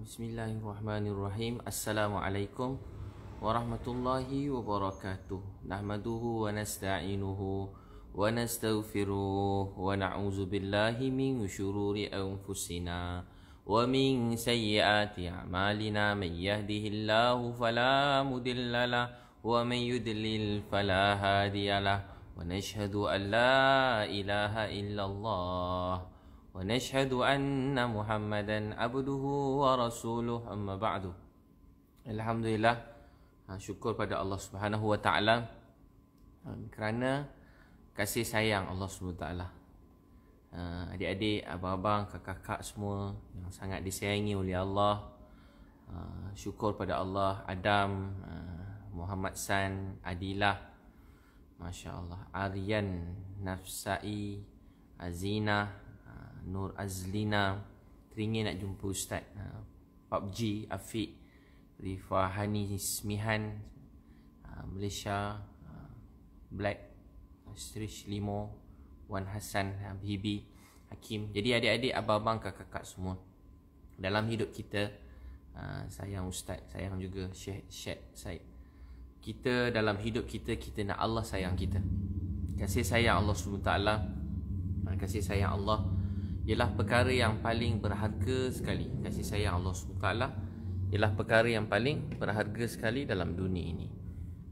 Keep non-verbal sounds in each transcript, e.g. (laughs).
Bismillahirrahmanirrahim Assalamualaikum warahmatullahi wabarakatuh Nahmaduhu wa nasta'inuhu wa nasta'ufiruh Wa na'udzu billahi min syururi anfusina Wa min sayyiati a'malina Man yahdihillahu falamudillalah Wa man yudlil falahadiyalah Wa nashhadu an la ilaha illallah ونشهد أن محمدا عبده ورسوله أما بعد الحمد لله ha, syukur pada Allah Subhanahu Wa Taala ha, kerana kasih sayang Allah Subhanahu Wa Taala. Ha, adik-adik, abang-abang, kakak-kakak semua yang sangat disayangi oleh Allah. syukur pada Allah Adam, Muhammad San, Adilah. Masya-Allah, Aryan, Nafsai, Azina, Nur Azlina teringin nak jumpa ustaz uh, ha, PUBG Afiq Rifahani Smihan ha, Malaysia ha, Black Strish Limo Wan Hassan, Habibi Hakim jadi adik-adik abang-abang kakak-kakak semua dalam hidup kita sayang ustaz sayang juga Syekh Syed kita dalam hidup kita kita nak Allah sayang kita kasih sayang Allah SWT, kasih sayang Allah ialah perkara yang paling berharga sekali kasih sayang Allah SWT ialah perkara yang paling berharga sekali dalam dunia ini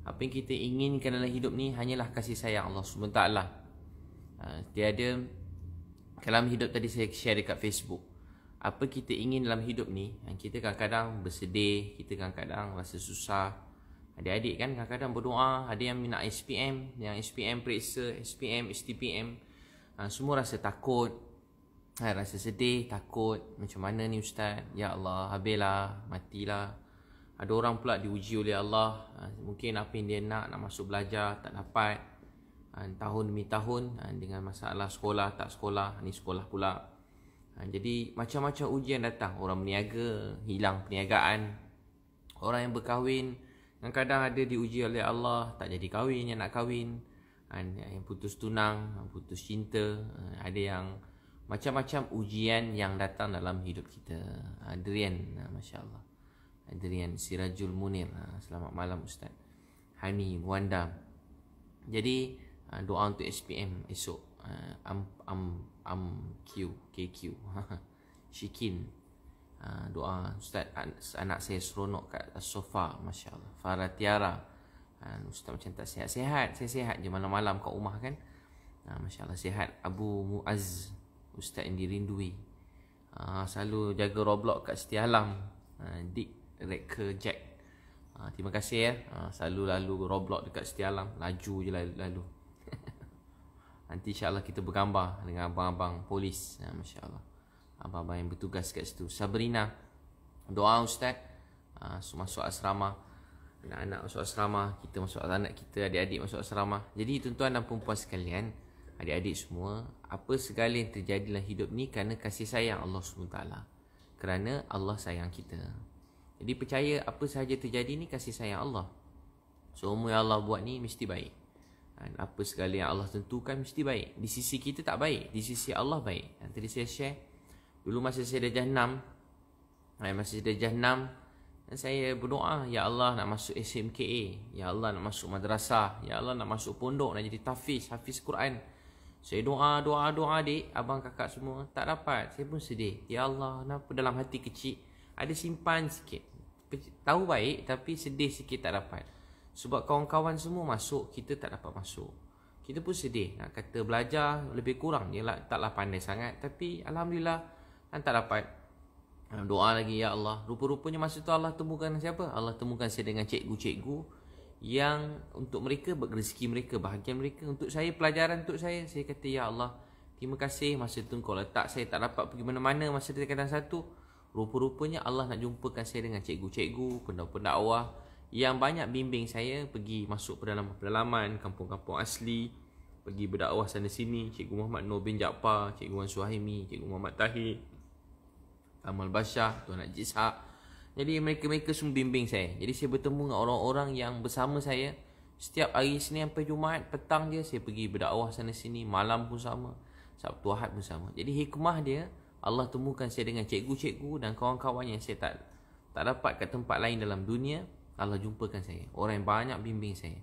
apa yang kita inginkan dalam hidup ni hanyalah kasih sayang Allah SWT ha, tiada dalam hidup tadi saya share dekat Facebook apa kita ingin dalam hidup ni ha, kita kadang-kadang bersedih kita kadang-kadang rasa susah adik-adik kan kadang-kadang berdoa ada yang nak SPM yang SPM periksa SPM, STPM ha, semua rasa takut saya rasa sedih, takut Macam mana ni Ustaz Ya Allah, habislah, matilah Ada orang pula diuji oleh Allah ha, Mungkin apa yang dia nak, nak masuk belajar Tak dapat ha, Tahun demi tahun ha, Dengan masalah sekolah, tak sekolah Ni sekolah pula Jadi macam-macam ujian datang Orang berniaga, hilang perniagaan Orang yang berkahwin Kadang-kadang ada diuji oleh Allah Tak jadi kahwin, yang nak kahwin Yang putus tunang, putus cinta Ada yang macam-macam ujian yang datang dalam hidup kita. Adrian, ah, ah, masya Allah. Adrian ah, Sirajul Munir. Selamat malam Ustaz. Hani Wanda. Jadi doa untuk SPM esok. Am am am Q KQ. (laughs) Shikin. doa Ustaz anak saya seronok kat sofa, masya Allah. Farah Tiara. Ustaz macam tak sihat-sihat. Saya sihat je malam-malam kat rumah kan. masya Allah sihat. Abu Muaz ustaz yang dirindui. Ha, ah, selalu jaga Roblox kat Setia Alam. Ha, Dick Redker Jack. Ha, terima kasih ya. Ha, selalu lalu Roblox dekat Setia Alam. Laju je lalu. lalu. (laughs) Nanti insyaAllah kita bergambar dengan abang-abang polis. Ha, Masya Allah. Abang-abang yang bertugas kat situ. Sabrina. Doa ustaz. Ha, masuk asrama. Anak-anak masuk asrama. Kita masuk anak kita. Adik-adik masuk asrama. Jadi tuan-tuan dan perempuan sekalian adik-adik semua, apa segala yang terjadi dalam hidup ni kerana kasih sayang Allah SWT. Kerana Allah sayang kita. Jadi percaya apa sahaja terjadi ni kasih sayang Allah. Semua yang Allah buat ni mesti baik. Dan apa segala yang Allah tentukan mesti baik. Di sisi kita tak baik. Di sisi Allah baik. Dan tadi saya share. Dulu masa saya dah jahat eh, Masa saya dah jahat Dan saya berdoa. Ya Allah nak masuk SMKA. Ya Allah nak masuk madrasah. Ya Allah nak masuk pondok. Nak jadi tafiz. Hafiz Hafiz Quran. Saya doa, doa, doa adik, abang kakak semua Tak dapat, saya pun sedih Ya Allah, kenapa dalam hati kecil Ada simpan sikit Tahu baik, tapi sedih sikit tak dapat Sebab kawan-kawan semua masuk Kita tak dapat masuk Kita pun sedih, nak kata belajar Lebih kurang, dia lah. taklah pandai sangat Tapi Alhamdulillah, kan tak dapat Doa lagi, Ya Allah Rupa-rupanya masa tu Allah temukan siapa? Allah temukan saya dengan cikgu-cikgu cikgu cikgu yang untuk mereka rezeki mereka bahagian mereka untuk saya pelajaran untuk saya saya kata ya Allah terima kasih masa tu kau letak saya tak dapat pergi mana-mana masa di tingkatan satu rupa-rupanya Allah nak jumpakan saya dengan cikgu-cikgu pendakwah-pendakwah yang banyak bimbing saya pergi masuk pedalaman-pedalaman kampung-kampung asli pergi berdakwah sana sini cikgu Muhammad Nur bin Jaafar cikgu Wan Suhaimi cikgu Muhammad Tahir amal Bashar Tuan Najib Sa'ad jadi mereka-mereka semua bimbing saya. Jadi saya bertemu dengan orang-orang yang bersama saya. Setiap hari Senin sampai Jumaat, petang je saya pergi berdakwah sana sini. Malam pun sama. Sabtu Ahad pun sama. Jadi hikmah dia, Allah temukan saya dengan cikgu-cikgu dan kawan-kawan yang saya tak tak dapat ke tempat lain dalam dunia. Allah jumpakan saya. Orang yang banyak bimbing saya.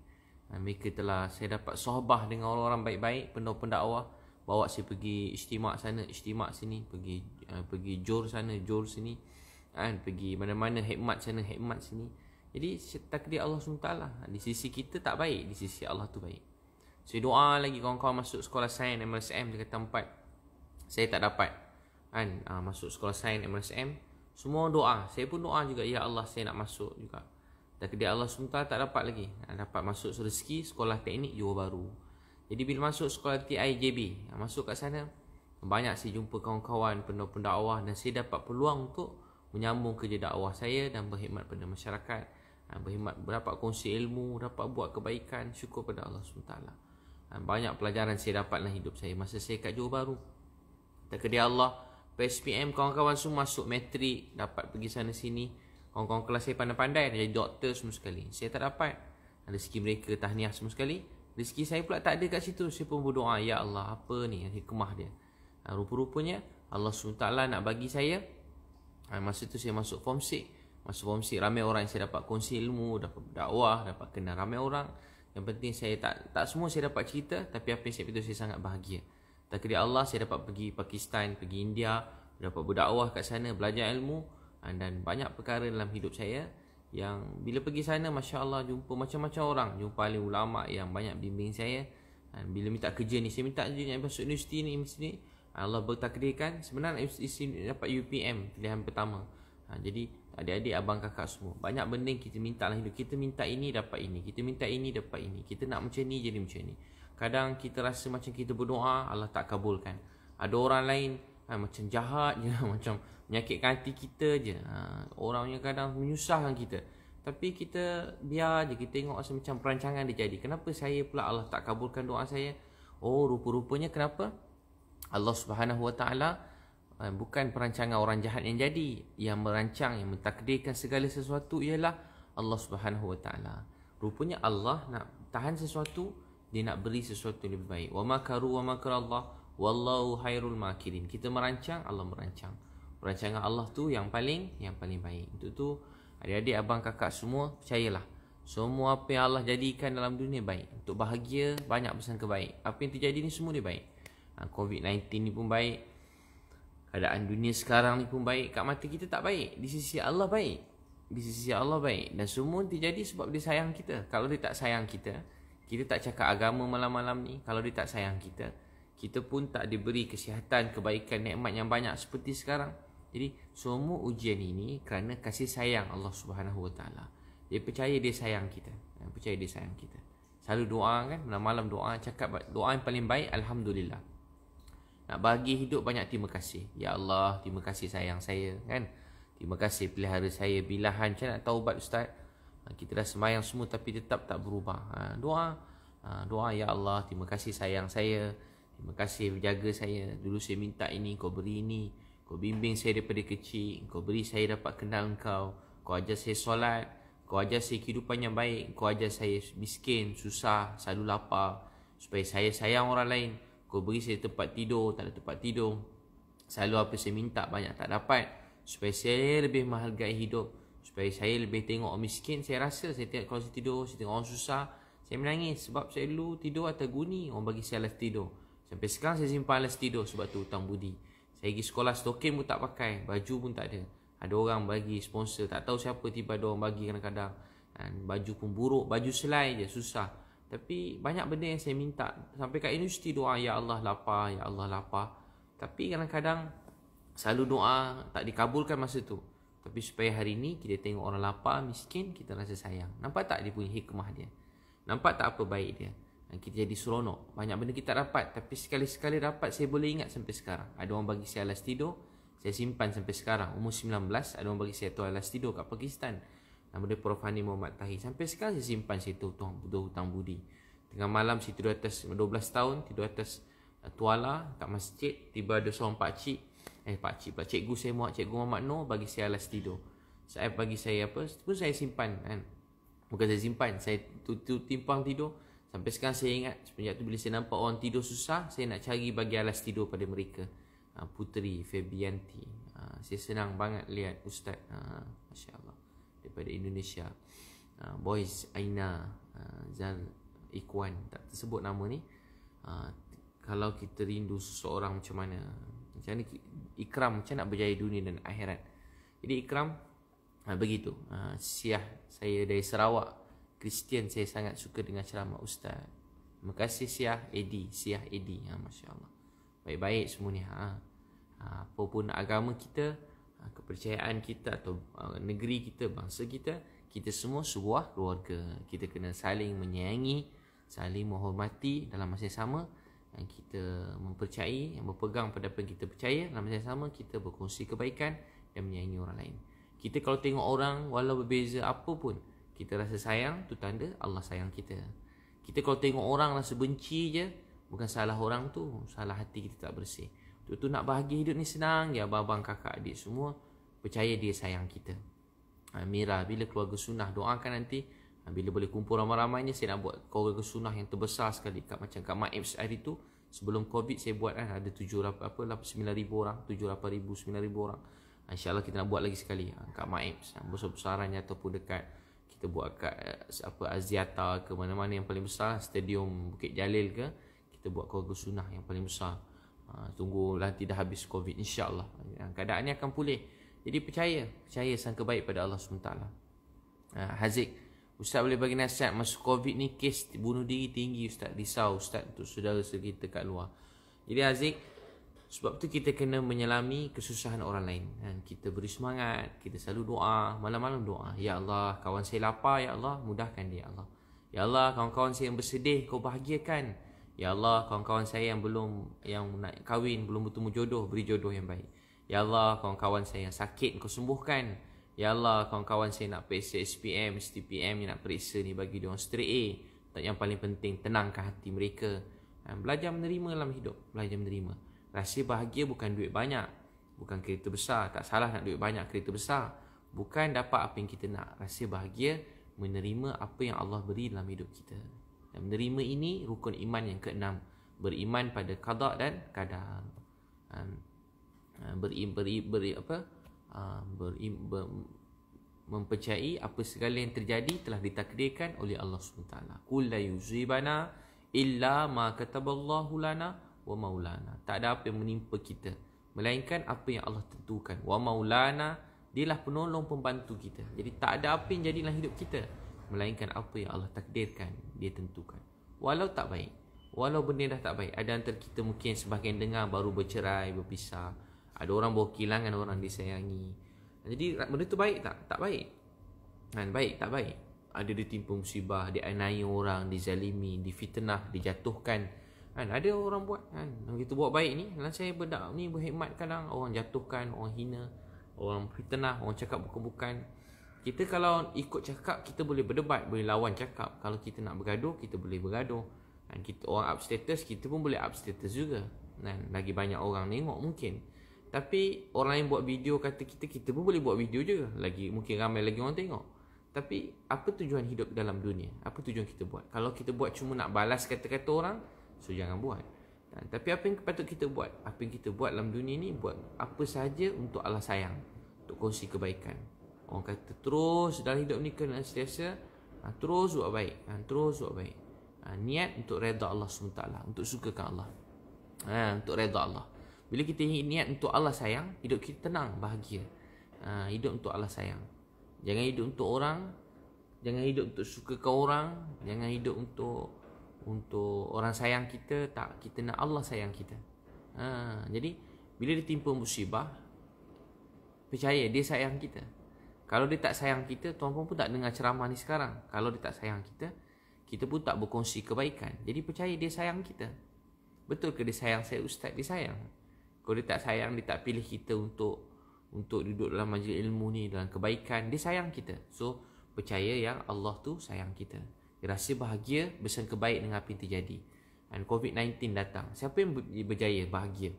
Dan mereka telah saya dapat sohbah dengan orang-orang baik-baik, pendakwah-pendakwah. Bawa saya pergi istimak sana, istimak sini. Pergi uh, pergi jur sana, jur sini kan? Pergi mana-mana hikmat sana, hikmat sini Jadi takdir Allah SWT lah Di sisi kita tak baik, di sisi Allah tu baik Saya doa lagi kawan-kawan masuk sekolah sains MLSM dekat tempat Saya tak dapat kan? Ah, masuk sekolah sains MLSM Semua doa, saya pun doa juga Ya Allah saya nak masuk juga dia Allah SWT tak dapat lagi ah, Dapat masuk rezeki sekolah teknik Johor Baru jadi bila masuk sekolah TIJB ah, Masuk kat sana Banyak saya jumpa kawan-kawan pendakwah Dan saya dapat peluang untuk menyambung kerja dakwah saya dan berkhidmat pada masyarakat ha, berkhidmat dapat kongsi ilmu dapat buat kebaikan syukur pada Allah SWT ha, banyak pelajaran saya dapat dalam hidup saya masa saya kat Johor Baru terkedia Allah PSPM kawan-kawan semua masuk metrik dapat pergi sana sini kawan-kawan kelas saya pandai-pandai jadi doktor semua sekali saya tak dapat rezeki mereka tahniah semua sekali rezeki saya pula tak ada kat situ saya pun berdoa ya Allah apa ni kemah dia ha, rupa-rupanya Allah SWT nak bagi saya Ha, masa tu saya masuk form 6. Masuk form 6 ramai orang yang saya dapat kongsi ilmu, dapat dakwah, dapat kenal ramai orang. Yang penting saya tak tak semua saya dapat cerita tapi apa yang saya betul saya sangat bahagia. Takdir Allah saya dapat pergi Pakistan, pergi India, dapat berdakwah kat sana, belajar ilmu ah, dan banyak perkara dalam hidup saya yang bila pergi sana masya-Allah jumpa macam-macam orang, jumpa ahli ulama yang banyak bimbing saya. Dan ah, bila minta kerja ni, saya minta kerja nak masuk universiti ni, universiti ni Allah bertakdirkan sebenarnya Naib dapat UPM pilihan pertama. Ha, jadi adik-adik, abang, kakak semua. Banyak benda yang kita minta lah hidup. Kita minta ini dapat ini. Kita minta ini dapat ini. Kita nak macam ni jadi macam ni. Kadang kita rasa macam kita berdoa, Allah tak kabulkan. Ada orang lain ha, macam jahat je, (laughs) macam menyakitkan hati kita je. Ha, orang yang kadang menyusahkan kita. Tapi kita biar je, kita tengok macam perancangan dia jadi. Kenapa saya pula Allah tak kabulkan doa saya? Oh, rupa-rupanya kenapa? Allah Subhanahu Wa Taala eh, bukan perancangan orang jahat yang jadi yang merancang yang mentakdirkan segala sesuatu ialah Allah Subhanahu Wa Taala rupanya Allah nak tahan sesuatu dia nak beri sesuatu lebih baik wa makaru wa makarallah wallahu khairul makirin kita merancang Allah merancang perancangan Allah tu yang paling yang paling baik itu tu adik-adik abang kakak semua percayalah semua apa yang Allah jadikan dalam dunia baik untuk bahagia banyak pesan kebaik apa yang terjadi ni semua dia baik Ha, COVID-19 ni pun baik Keadaan dunia sekarang ni pun baik Kat mata kita tak baik Di sisi Allah baik Di sisi Allah baik Dan semua terjadi sebab dia sayang kita Kalau dia tak sayang kita Kita tak cakap agama malam-malam ni Kalau dia tak sayang kita Kita pun tak diberi kesihatan, kebaikan, nikmat yang banyak seperti sekarang Jadi semua ujian ini kerana kasih sayang Allah Subhanahu SWT Dia percaya dia sayang kita Percaya dia sayang kita Selalu doa kan, malam-malam doa Cakap doa yang paling baik, Alhamdulillah nak bagi hidup banyak terima kasih. Ya Allah, terima kasih sayang saya kan. Terima kasih pelihara saya. Bilahan macam nak taubat ustaz. Ha, kita dah semayang semua tapi tetap tak berubah. Ha, doa. Ha, doa ya Allah, terima kasih sayang saya. Terima kasih jaga saya. Dulu saya minta ini, kau beri ini. Kau bimbing saya daripada kecil. Kau beri saya dapat kenal kau, Kau ajar saya solat. Kau ajar saya kehidupan yang baik. Kau ajar saya miskin, susah, selalu lapar. Supaya saya sayang orang lain. Kau beri saya tempat tidur, tak ada tempat tidur. Selalu apa saya minta banyak tak dapat. Supaya saya lebih mahal menghargai hidup. Supaya saya lebih tengok orang miskin. Saya rasa saya tengok kalau saya tidur, saya tengok orang susah. Saya menangis sebab saya dulu tidur atau guni. Orang bagi saya alas tidur. Sampai sekarang saya simpan alas tidur sebab tu hutang budi. Saya pergi sekolah stokin pun tak pakai. Baju pun tak ada. Ada orang bagi sponsor. Tak tahu siapa tiba-tiba orang bagi kadang-kadang. Dan baju pun buruk. Baju selai je susah. Tapi banyak benda yang saya minta Sampai kat universiti doa Ya Allah lapar Ya Allah lapar Tapi kadang-kadang Selalu doa Tak dikabulkan masa tu Tapi supaya hari ni Kita tengok orang lapar Miskin Kita rasa sayang Nampak tak dia punya hikmah dia Nampak tak apa baik dia dan kita jadi seronok Banyak benda kita dapat Tapi sekali-sekali dapat Saya boleh ingat sampai sekarang Ada orang bagi saya alas tidur Saya simpan sampai sekarang Umur 19 Ada orang bagi saya tu alas tidur kat Pakistan Nama dia Prof. Hani Muhammad Tahir Sampai sekarang saya simpan situ hutang, hutang budi Tengah malam saya tidur atas 12 tahun Tidur atas uh, tuala kat masjid Tiba ada seorang pakcik Eh pakcik pak Cikgu saya muak Cikgu Muhammad Noor Bagi saya alas tidur Saya bagi saya apa Pun saya simpan kan Bukan saya simpan Saya tutup timpang tidur Sampai sekarang saya ingat Sepenjak tu bila saya nampak orang tidur susah Saya nak cari bagi alas tidur pada mereka uh, ah, Puteri Febianti ah, Saya senang banget lihat Ustaz ah, Masya Allah daripada Indonesia uh, Boys Aina uh, Zal Ikwan Tak tersebut nama ni uh, Kalau kita rindu seseorang macam mana Macam mana Ikram macam nak berjaya dunia dan akhirat Jadi Ikram uh, Begitu uh, Siah saya dari Sarawak Kristian saya sangat suka dengan ceramah Ustaz Terima kasih Siah Edi Siah Edi ha, Masya Allah Baik-baik semua ni ha. ha apa pun agama kita Ah, kepercayaan kita atau ah, negeri kita, bangsa kita, kita semua sebuah keluarga. Kita kena saling menyayangi, saling menghormati dalam masa yang sama yang ah, kita mempercayai, yang berpegang pada apa yang kita percaya dalam masa yang sama kita berkongsi kebaikan dan menyayangi orang lain. Kita kalau tengok orang walau berbeza apa pun, kita rasa sayang tu tanda Allah sayang kita. Kita kalau tengok orang rasa benci je, bukan salah orang tu, salah hati kita tak bersih. Tutu nak bahagia hidup ni senang Ya abang-abang kakak adik semua Percaya dia sayang kita ha, Mira bila keluarga sunnah doakan nanti ha, Bila boleh kumpul ramai-ramai ni Saya nak buat keluarga sunnah yang terbesar sekali kat, Macam kat Maibs hari tu Sebelum covid saya buat kan Ada 7, apa, apa, 9 ribu orang 7, 8 ribu, 9 ribu orang ha, InsyaAllah kita nak buat lagi sekali Kat Maibs Besar-besarannya ataupun dekat kita buat kat eh, apa Aziata ke mana-mana yang paling besar stadium Bukit Jalil ke kita buat keluarga sunnah yang paling besar Ha, tunggu nanti dah habis covid insyaallah ha, keadaannya akan pulih jadi percaya percaya sangka baik pada Allah SWT uh, Haziq Ustaz boleh bagi nasihat masa covid ni kes bunuh diri tinggi Ustaz risau Ustaz untuk saudara kita kat luar jadi Haziq sebab tu kita kena menyelami kesusahan orang lain Dan Kita beri semangat, kita selalu doa Malam-malam doa Ya Allah, kawan saya lapar, Ya Allah, mudahkan dia ya Allah Ya Allah, kawan-kawan saya yang bersedih, kau bahagiakan Ya Allah, kawan-kawan saya yang belum yang nak kahwin, belum bertemu jodoh, beri jodoh yang baik. Ya Allah, kawan-kawan saya yang sakit, kau sembuhkan. Ya Allah, kawan-kawan saya nak periksa SPM, STPM, nak periksa ni bagi dia orang straight A. Yang paling penting, tenangkan hati mereka. Ha, belajar menerima dalam hidup, belajar menerima. Rasa bahagia bukan duit banyak, bukan kereta besar. Tak salah nak duit banyak, kereta besar. Bukan dapat apa yang kita nak. Rahsia bahagia menerima apa yang Allah beri dalam hidup kita. Dan menerima ini rukun iman yang keenam beriman pada qada dan qadar. Beri, beri beri apa? beri ber, mempercayai apa segala yang terjadi telah ditakdirkan oleh Allah SWT Qul la yuzibana illa ma kataballahu lana wa maulana. Tak ada apa yang menimpa kita melainkan apa yang Allah tentukan. Wa maulana dialah penolong pembantu kita. Jadi tak ada apa yang jadilah hidup kita melainkan apa yang Allah takdirkan dia tentukan walau tak baik walau benda dah tak baik ada antara kita mungkin sebahagian dengar baru bercerai berpisah ada orang bawa kehilangan orang disayangi jadi benda tu baik tak tak baik kan baik tak baik ada ditimpa musibah dianiaya orang dizalimi difitnah dijatuhkan kan ada orang buat kan yang buat baik ni dalam saya berdak ni berkhidmat kadang orang jatuhkan orang hina orang fitnah orang cakap bukan-bukan kita kalau ikut cakap kita boleh berdebat, boleh lawan cakap. Kalau kita nak bergaduh, kita boleh bergaduh. Dan kita orang up status, kita pun boleh up status juga. Dan lagi banyak orang tengok mungkin. Tapi orang lain buat video kata kita, kita pun boleh buat video juga. Lagi mungkin ramai lagi orang tengok. Tapi apa tujuan hidup dalam dunia? Apa tujuan kita buat? Kalau kita buat cuma nak balas kata-kata orang, so jangan buat. Dan, tapi apa yang patut kita buat? Apa yang kita buat dalam dunia ni buat apa sahaja untuk Allah sayang, untuk kongsi kebaikan. Orang kata terus dalam hidup ni kena sentiasa ha, terus buat baik. Ha, terus buat baik. Ha, niat untuk reda Allah SWT. Untuk sukakan Allah. Ha, untuk reda Allah. Bila kita niat untuk Allah sayang, hidup kita tenang, bahagia. Ha, hidup untuk Allah sayang. Jangan hidup untuk orang. Jangan hidup untuk sukakan orang. Jangan hidup untuk untuk orang sayang kita. Tak, kita nak Allah sayang kita. Ha, jadi, bila ditimpa musibah, percaya dia sayang kita. Kalau dia tak sayang kita, tuan puan pun tak dengar ceramah ni sekarang. Kalau dia tak sayang kita, kita pun tak berkongsi kebaikan. Jadi percaya dia sayang kita. Betul ke dia sayang saya ustaz? Dia sayang. Kalau dia tak sayang, dia tak pilih kita untuk untuk duduk dalam majlis ilmu ni dalam kebaikan. Dia sayang kita. So, percaya yang Allah tu sayang kita. Dia rasa bahagia, bersama kebaik dengan apa yang terjadi. Dan COVID-19 datang. Siapa yang berjaya, bahagia?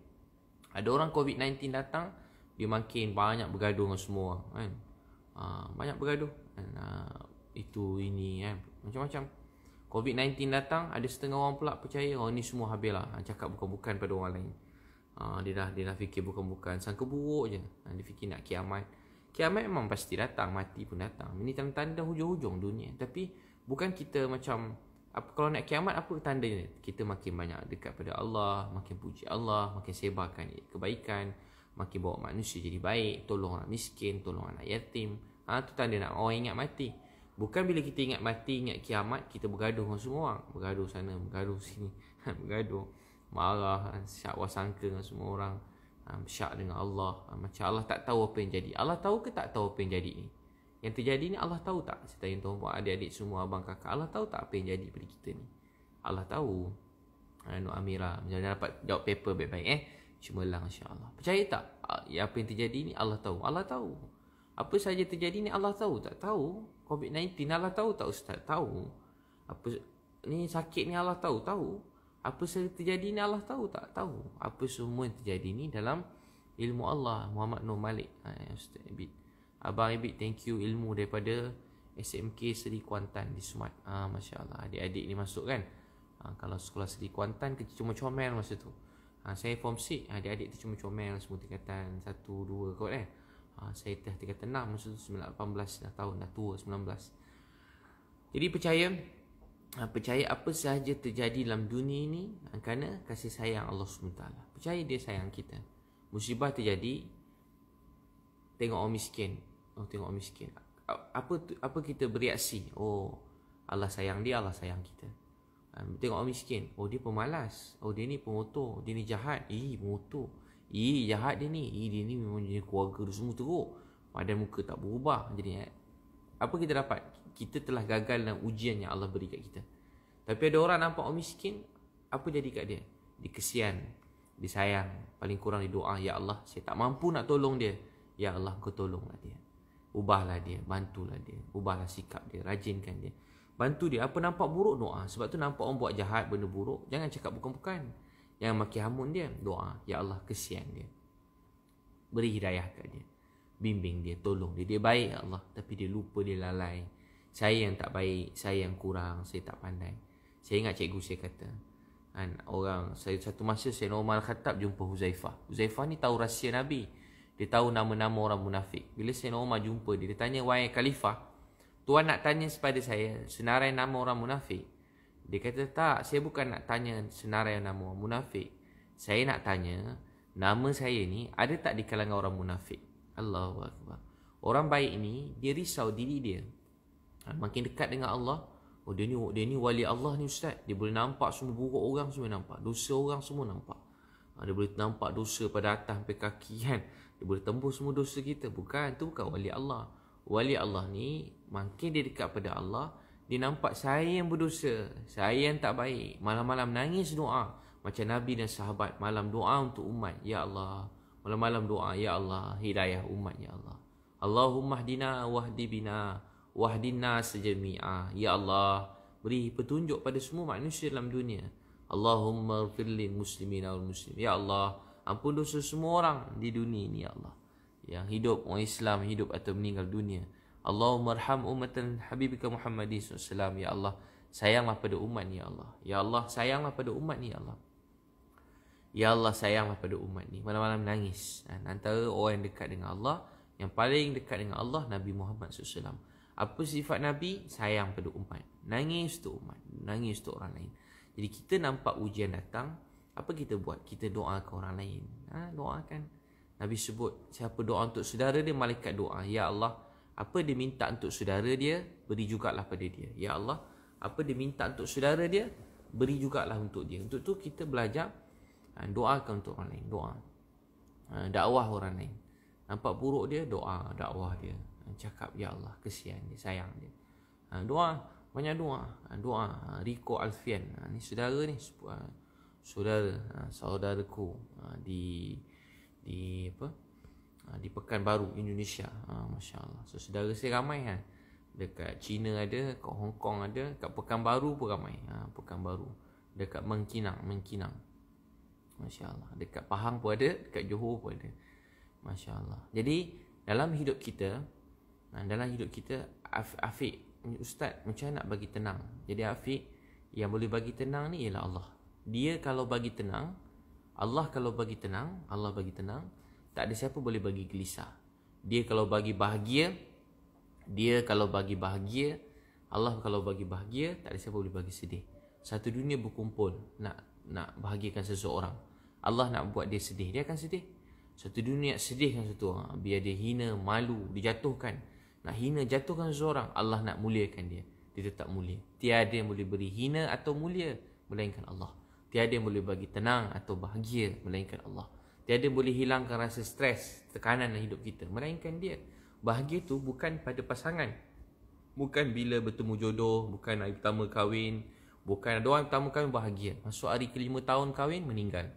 Ada orang COVID-19 datang, dia makin banyak bergaduh dengan semua orang. Kan? uh, banyak bergaduh dan uh, ah, itu ini kan macam-macam COVID-19 datang ada setengah orang pula percaya oh ni semua habis lah ah, cakap bukan-bukan pada orang lain uh, dia dah dia dah fikir bukan-bukan sangka buruk je uh, dia fikir nak kiamat kiamat memang pasti datang mati pun datang ini tanda-tanda hujung-hujung dunia tapi bukan kita macam apa kalau nak kiamat apa tandanya kita makin banyak dekat pada Allah makin puji Allah makin sebarkan kebaikan makin bawa manusia jadi baik, tolong orang miskin, tolong anak yatim. Ha, tu tanda nak orang ingat mati. Bukan bila kita ingat mati, ingat kiamat, kita bergaduh dengan semua orang. Bergaduh sana, bergaduh sini. Ha, (laughs) bergaduh, marah, syak wasangka dengan semua orang. Ha, syak dengan Allah. Ha, macam Allah tak tahu apa yang jadi. Allah tahu ke tak tahu apa yang jadi ni? Yang terjadi ni Allah tahu tak? Saya tanya tuan-tuan, adik-adik semua, abang, kakak. Allah tahu tak apa yang jadi pada kita ni? Allah tahu. Ha, Amira, macam dapat jawab paper baik-baik eh cemerlang insya-Allah. Percaya tak? Ah, ya, apa yang terjadi ni Allah tahu. Allah tahu. Apa saja terjadi ni Allah tahu. Tak tahu. COVID-19 Allah tahu tak ustaz? Tahu. Apa ni sakit ni Allah tahu. Tahu. Apa saja terjadi ni Allah tahu tak? Tahu. Apa semua yang terjadi ni dalam ilmu Allah Muhammad Nur Malik. Hai, ya, ustaz Ibit. Abang Ibit thank you ilmu daripada SMK Seri Kuantan di Sumat. Ah ha, masya-Allah. Adik-adik ni masuk kan? Ha, kalau sekolah Seri Kuantan kecik cuma comel masa tu ha, saya form 6 ha, ah, adik-adik tu cuma comel semua tingkatan 1, 2 kot eh ha, saya dah tingkatan 6 masa tu 19, 18 dah tahun dah tua 19 jadi percaya ha, percaya apa sahaja terjadi dalam dunia ini ha, kerana kasih sayang Allah SWT percaya dia sayang kita musibah terjadi tengok orang miskin oh tengok orang miskin apa apa kita bereaksi oh Allah sayang dia Allah sayang kita Ah, tengok orang miskin Oh dia pemalas Oh dia ni pemotor Dia ni jahat Ih pemotor Ih jahat dia ni Ih dia ni memang jenis keluarga tu semua teruk Padahal muka tak berubah Jadi eh, Apa kita dapat? Kita telah gagal dalam ujian yang Allah beri kat kita Tapi ada orang nampak orang miskin Apa jadi kat dia? Dia kesian Dia sayang Paling kurang dia doa Ya Allah saya tak mampu nak tolong dia Ya Allah kau tolonglah dia Ubahlah dia Bantulah dia Ubahlah sikap dia Rajinkan dia Bantu dia Apa nampak buruk doa Sebab tu nampak orang buat jahat Benda buruk Jangan cakap bukan-bukan Yang maki hamun dia Doa Ya Allah kesian dia Beri hidayah kat dia Bimbing dia Tolong dia Dia baik ya Allah Tapi dia lupa dia lalai Saya yang tak baik Saya yang kurang Saya tak pandai Saya ingat cikgu saya kata kan, Orang saya Satu masa saya normal khatab Jumpa Huzaifah Huzaifah ni tahu rahsia Nabi Dia tahu nama-nama orang munafik Bila saya normal jumpa dia Dia tanya Why Khalifah Tuan nak tanya kepada saya senarai nama orang munafik. Dia kata tak, saya bukan nak tanya senarai nama orang munafik. Saya nak tanya nama saya ni ada tak di kalangan orang munafik? Allahu akbar. Orang baik ni dia risau diri dia. Ha, makin dekat dengan Allah, oh dia ni dia ni wali Allah ni ustaz. Dia boleh nampak semua buruk orang semua nampak. Dosa orang semua nampak. Ha, dia boleh nampak dosa pada atas sampai kaki kan. Dia boleh tembus semua dosa kita. Bukan, tu bukan wali Allah wali Allah ni makin dia dekat pada Allah dia nampak saya yang berdosa saya yang tak baik malam-malam nangis doa macam nabi dan sahabat malam doa untuk umat ya Allah malam-malam doa ya Allah hidayah umat ya Allah Allahumma hdina wahdi bina wahdina sejami'a ya Allah beri petunjuk pada semua manusia dalam dunia Allahumma firlil muslimina wal muslim ya Allah ampun dosa semua orang di dunia ini ya Allah yang hidup orang Islam hidup atau meninggal dunia. Allahumma arham ummatan habibika Muhammadin sallallahu ya Allah. Sayanglah pada umat ni ya Allah. Ya Allah, sayanglah pada umat ni ya Allah. Ya Allah, sayanglah pada umat ni. Malam-malam nangis. Kan? antara orang yang dekat dengan Allah, yang paling dekat dengan Allah Nabi Muhammad sallallahu Apa sifat Nabi? Sayang pada umat. Nangis tu umat, nangis tu orang lain. Jadi kita nampak ujian datang, apa kita buat? Kita doakan orang lain. Ha, doakan. Nabi sebut siapa doa untuk saudara dia malaikat doa ya Allah apa dia minta untuk saudara dia beri jugalah pada dia ya Allah apa dia minta untuk saudara dia beri jugalah untuk dia untuk tu kita belajar ha, doakan untuk orang lain doa ha, dakwah orang lain nampak buruk dia doa dakwah dia ha, cakap ya Allah kesian dia sayang dia doa banyak doa doa Rico Alfian ni saudara ni saudara saudaraku di di apa ah, di Pekan Baru Indonesia. Ha, ah, Masya Allah. So, saudara saya ramai kan. Dekat China ada, dekat Hong Kong ada, dekat Pekan Baru pun ramai. Ha, ah, Pekan Baru. Dekat Mengkinang, Mengkinang. Masya Allah. Dekat Pahang pun ada, dekat Johor pun ada. Masya Allah. Jadi, dalam hidup kita, dalam hidup kita, Afiq, Ustaz macam nak bagi tenang. Jadi, Afiq yang boleh bagi tenang ni ialah Allah. Dia kalau bagi tenang, Allah kalau bagi tenang, Allah bagi tenang, tak ada siapa boleh bagi gelisah. Dia kalau bagi bahagia, dia kalau bagi bahagia, Allah kalau bagi bahagia, tak ada siapa boleh bagi sedih. Satu dunia berkumpul nak nak bahagikan seseorang. Allah nak buat dia sedih, dia akan sedih. Satu dunia sedihkan satu orang, biar dia hina, malu, dijatuhkan. Nak hina, jatuhkan seseorang, Allah nak muliakan dia. Dia tetap mulia. Tiada yang boleh beri hina atau mulia, melainkan Allah. Tiada yang boleh bagi tenang atau bahagia melainkan Allah. Tiada yang boleh hilangkan rasa stres, tekanan dalam hidup kita melainkan dia. Bahagia tu bukan pada pasangan. Bukan bila bertemu jodoh, bukan hari pertama kahwin, bukan ada orang pertama kahwin bahagia. Masuk hari kelima tahun kahwin meninggal.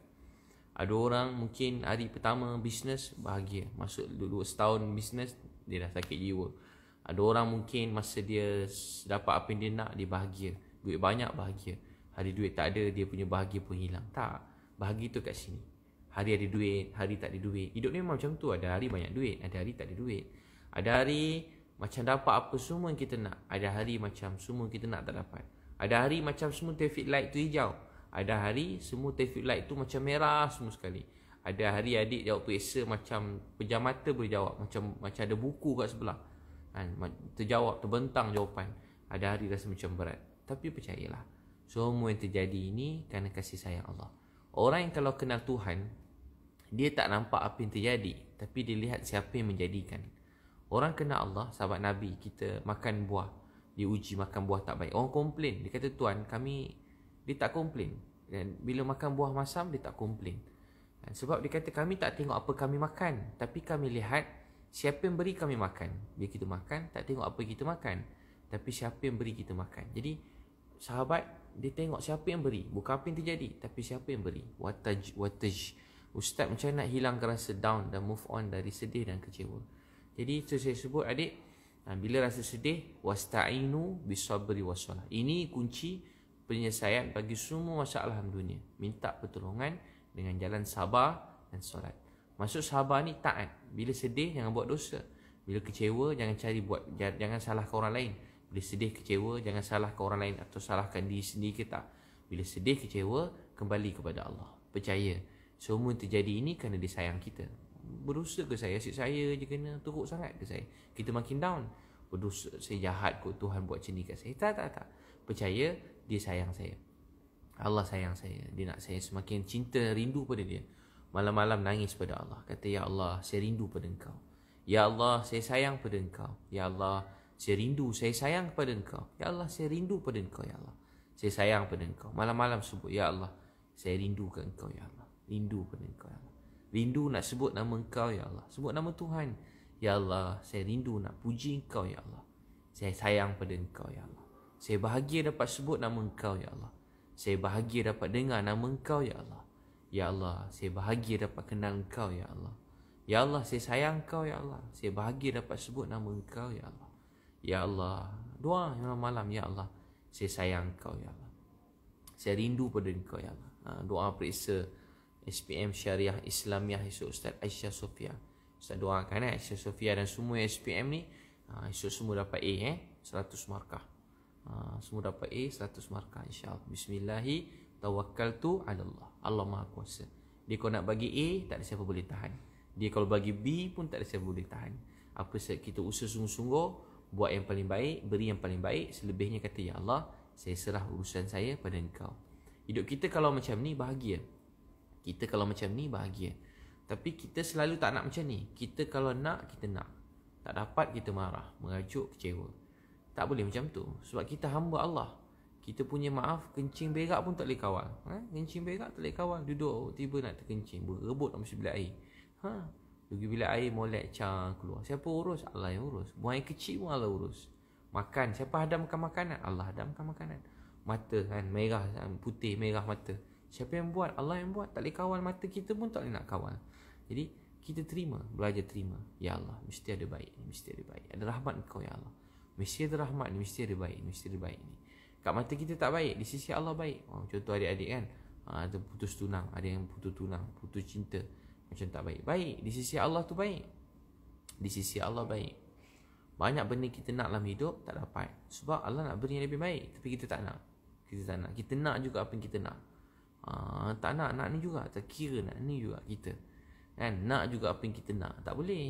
Ada orang mungkin hari pertama bisnes bahagia. Masuk dulu setahun bisnes dia dah sakit jiwa. Ada orang mungkin masa dia dapat apa yang dia nak dia bahagia. Duit banyak bahagia. Ada duit tak ada Dia punya bahagia pun hilang Tak Bahagia tu kat sini Hari ada duit Hari tak ada duit Hidup ni memang macam tu Ada hari banyak duit Ada hari tak ada duit Ada hari Macam dapat apa semua kita nak Ada hari macam Semua kita nak tak dapat Ada hari macam Semua traffic light tu hijau Ada hari Semua traffic light tu Macam merah semua sekali Ada hari adik jawab periksa Macam Pejam mata boleh jawab Macam macam ada buku kat sebelah kan? Terjawab Terbentang jawapan Ada hari rasa macam berat Tapi percayalah semua yang terjadi ini kerana kasih sayang Allah. Orang yang kalau kenal Tuhan, dia tak nampak apa yang terjadi. Tapi dia lihat siapa yang menjadikan. Orang kenal Allah, sahabat Nabi, kita makan buah. Dia uji makan buah tak baik. Orang komplain. Dia kata, Tuhan, kami... Dia tak komplain. Dan bila makan buah masam, dia tak komplain. Dan sebab dia kata, kami tak tengok apa kami makan. Tapi kami lihat siapa yang beri kami makan. Bila kita makan, tak tengok apa kita makan. Tapi siapa yang beri kita makan. Jadi, sahabat dia tengok siapa yang beri bukan apa yang terjadi tapi siapa yang beri wataj wataj ustaz macam nak hilang rasa down dan move on dari sedih dan kecewa jadi itu saya sebut adik ha, bila rasa sedih wastainu bisabri wasalah ini kunci penyelesaian bagi semua masalah dunia minta pertolongan dengan jalan sabar dan solat maksud sabar ni taat bila sedih jangan buat dosa bila kecewa jangan cari buat jangan salahkan orang lain bila sedih kecewa jangan salahkan orang lain atau salahkan diri sendiri kita. Bila sedih kecewa kembali kepada Allah. Percaya semua terjadi ini kerana dia sayang kita. Berdosa ke saya? Asyik saya je kena teruk sangat ke saya? Kita makin down. Berdosa saya jahat kot Tuhan buat macam ni kat saya. Tak, tak, tak. Percaya dia sayang saya. Allah sayang saya. Dia nak saya semakin cinta, rindu pada dia. Malam-malam nangis pada Allah. Kata, Ya Allah, saya rindu pada engkau. Ya Allah, saya sayang pada engkau. Ya Allah, saya rindu, saya sayang kepada engkau. Ya Allah, saya rindu pada engkau, Ya Allah. Saya sayang pada engkau. Malam-malam sebut, Ya Allah, saya rindu ke engkau, Ya Allah. Rindu pada engkau, Ya Allah. Rindu nak sebut nama engkau, Ya Allah. Sebut nama Tuhan. Ya Allah, saya rindu nak puji engkau, Ya Allah. Saya sayang pada engkau, Ya Allah. Saya bahagia dapat sebut nama engkau, Ya Allah. Saya bahagia dapat dengar nama engkau, Ya Allah. Ya Allah, saya bahagia dapat kenal engkau, Ya Allah. Ya Allah, saya sayang engkau, Ya Allah. Saya bahagia dapat sebut nama engkau, Ya Allah. Ya Allah Doa malam, malam Ya Allah Saya sayang kau Ya Allah Saya rindu pada kau Ya Allah ha, Doa periksa SPM Syariah Islamiah esok Ustaz Aisyah Sofia Ustaz doakan eh, Aisyah Sofia dan semua SPM ni ha, Esok semua dapat A eh 100 markah ha, Semua dapat A 100 markah InsyaAllah Bismillahi tawakal tu Allah Allah Maha Kuasa Dia kau nak bagi A Tak ada siapa boleh tahan Dia kalau bagi B pun tak ada siapa boleh tahan Apa kita usaha sungguh-sungguh buat yang paling baik, beri yang paling baik, selebihnya kata ya Allah, saya serah urusan saya pada engkau. Hidup kita kalau macam ni bahagia. Kita kalau macam ni bahagia. Tapi kita selalu tak nak macam ni. Kita kalau nak, kita nak. Tak dapat kita marah, mengajuk, kecewa. Tak boleh macam tu sebab kita hamba Allah. Kita punya maaf kencing berak pun tak boleh kawal. Ha? Kencing berak tak boleh kawal. Duduk tiba nak terkencing, berebut nak masuk bilik air. Ha, Pergi bila air molek car keluar Siapa urus? Allah yang urus Buang air kecil pun Allah urus Makan, siapa hadamkan makanan? Allah hadamkan makanan Mata kan, merah, kan, putih, merah mata Siapa yang buat? Allah yang buat Tak boleh kawal mata kita pun tak boleh nak kawal Jadi kita terima, belajar terima Ya Allah, mesti ada baik mesti ada baik Ada rahmat kau ya Allah Mesti ada rahmat ni, mesti ada baik ni, mesti ada baik ni Kat mata kita tak baik, di sisi Allah baik oh, Contoh adik-adik kan ha, ah, Ada putus tunang, ada yang putus tunang, putus cinta macam tak baik Baik, di sisi Allah tu baik Di sisi Allah baik Banyak benda kita nak dalam hidup tak dapat Sebab Allah nak beri yang lebih baik Tapi kita tak nak Kita tak nak, kita nak juga apa yang kita nak ha, Tak nak, nak ni juga Tak kira nak ni juga kita kan? Nak juga apa yang kita nak, tak boleh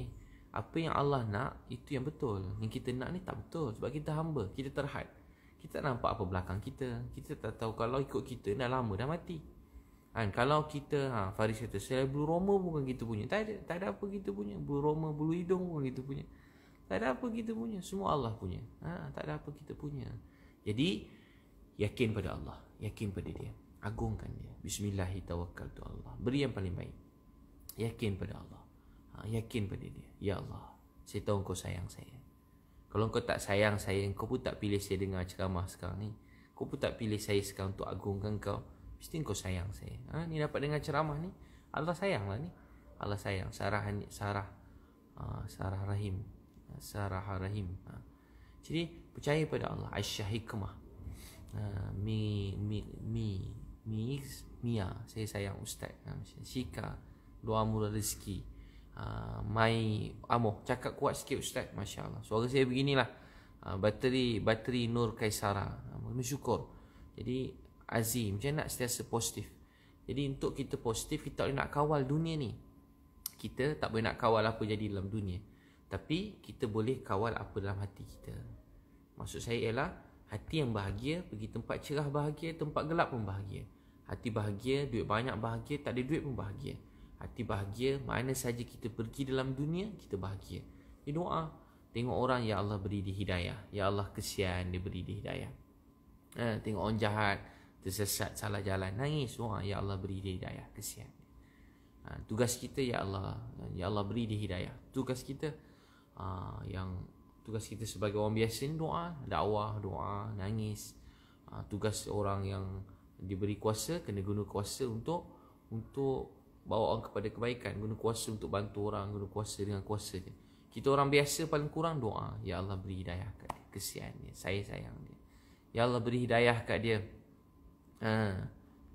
Apa yang Allah nak, itu yang betul Yang kita nak ni tak betul Sebab kita hamba, kita terhad Kita tak nampak apa belakang kita Kita tak tahu kalau ikut kita, dah lama dah mati Kan, kalau kita ha, Faris kata saya bulu roma bukan kita punya. Tak ada tak ada apa kita punya. Bulu roma, bulu hidung bukan kita punya. Tak ada apa kita punya. Semua Allah punya. Ha, tak ada apa kita punya. Jadi yakin pada Allah, yakin pada dia. Agungkan dia. Bismillahirrahmanirrahim. Allah. Beri yang paling baik. Yakin pada Allah. Ha, yakin pada dia. Ya Allah, saya tahu kau sayang saya. Kalau kau tak sayang saya, kau pun tak pilih saya dengar ceramah sekarang ni. Kau pun tak pilih saya sekarang untuk agungkan kau. Mesti kau sayang saya ha? Ni dapat dengar ceramah ni Allah sayang lah ni Allah sayang Sarah Sarah ha, Sarah Rahim ha, Sarah Rahim ha. Jadi percaya pada Allah Aisyah Hikmah ha, Mi Mi Mi Mi Mia Saya sayang Ustaz ha, macam, Sika Doa mula rezeki ha, Mai Amoh Cakap kuat sikit Ustaz Masya Allah Suara saya beginilah ha, Bateri Bateri Nur Kaisara ha, syukur. Jadi azim macam nak sentiasa positif Jadi untuk kita positif Kita tak boleh nak kawal dunia ni Kita tak boleh nak kawal apa jadi dalam dunia Tapi kita boleh kawal apa dalam hati kita Maksud saya ialah Hati yang bahagia Pergi tempat cerah bahagia Tempat gelap pun bahagia Hati bahagia Duit banyak bahagia Tak ada duit pun bahagia Hati bahagia Mana saja kita pergi dalam dunia Kita bahagia Dia doa Tengok orang Ya Allah beri dia hidayah Ya Allah kesian Dia beri dia hidayah ha, Tengok orang jahat tersesat salah jalan nangis doa ya Allah beri dia hidayah kesian ha, tugas kita ya Allah ya Allah beri dia hidayah tugas kita ha, yang tugas kita sebagai orang biasa ni doa dakwah doa nangis ha, tugas orang yang diberi kuasa kena guna kuasa untuk untuk bawa orang kepada kebaikan guna kuasa untuk bantu orang guna kuasa dengan kuasa dia kita orang biasa paling kurang doa ya Allah beri hidayah kat dia kesiannya saya sayang dia ya Allah beri hidayah kat dia ha,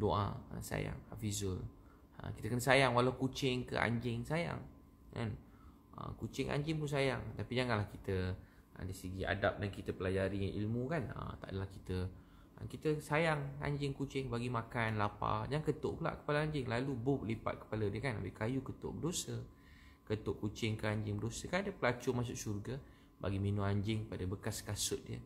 doa ha, sayang Hafizul ha, kita kena sayang walau kucing ke anjing sayang kan ha, kucing anjing pun sayang tapi janganlah kita ha, dari segi adab dan kita pelajari ilmu kan ha, tak adalah kita ha, kita sayang anjing kucing bagi makan lapar jangan ketuk pula kepala anjing lalu buk lipat kepala dia kan ambil kayu ketuk berdosa ketuk kucing ke anjing berdosa kan ada pelacur masuk syurga bagi minum anjing pada bekas kasut dia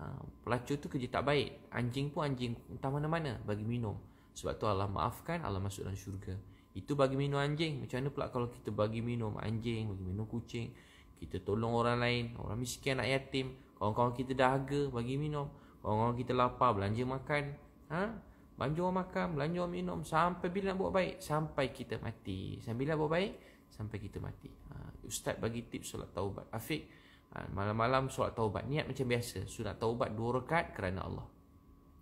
ha, pelacur tu kerja tak baik anjing pun anjing entah mana-mana bagi minum sebab tu Allah maafkan Allah masuk dalam syurga itu bagi minum anjing macam mana pula kalau kita bagi minum anjing bagi minum kucing kita tolong orang lain orang miskin anak yatim kawan-kawan kita dahaga bagi minum kawan-kawan kita lapar belanja makan ha Banjur orang makan, belanja orang minum Sampai bila nak buat baik? Sampai kita mati Sampai bila buat baik? Sampai kita mati ha, Ustaz bagi tips solat taubat Afiq, Ha, malam-malam surat taubat Niat macam biasa Surat taubat dua rekat kerana Allah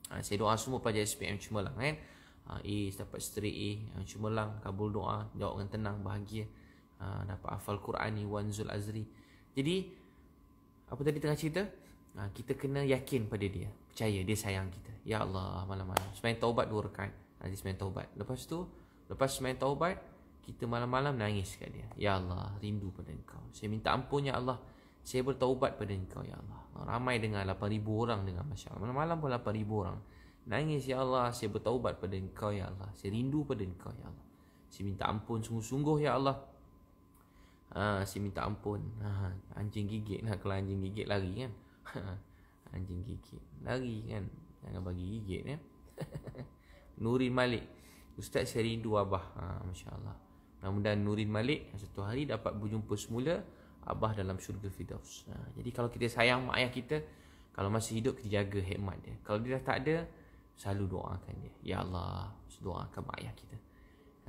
ha, Saya doa semua pelajar SPM cuma lah kan ha, A dapat straight A Cuma lah kabul doa Jawab dengan tenang bahagia ha, Dapat hafal Quran ni Wan Zul Azri Jadi Apa tadi tengah cerita ha, Kita kena yakin pada dia Percaya dia sayang kita Ya Allah malam-malam Semain taubat dua rekat Nanti semain taubat Lepas tu Lepas semain taubat Kita malam-malam nangis kat dia Ya Allah rindu pada engkau Saya minta ampun Ya Allah saya bertaubat pada engkau ya Allah ramai dengan 8000 orang dengan Allah. malam, malam pun 8000 orang nangis ya Allah saya bertaubat pada engkau ya Allah saya rindu pada engkau ya Allah saya minta ampun sungguh-sungguh ya Allah ha, saya minta ampun ha, anjing gigit nak lah kalau anjing gigit lari kan ha, anjing gigit lari kan jangan bagi gigit ya (laughs) Nurin Malik Ustaz saya rindu Abah ha, Masya Allah Mudah-mudahan Nurin Malik Satu hari dapat berjumpa semula Abah dalam syurga Fidaus. Ha, jadi kalau kita sayang mak ayah kita, kalau masih hidup kita jaga hikmat dia. Kalau dia dah tak ada, selalu doakan dia. Ya Allah, doakan mak ayah kita.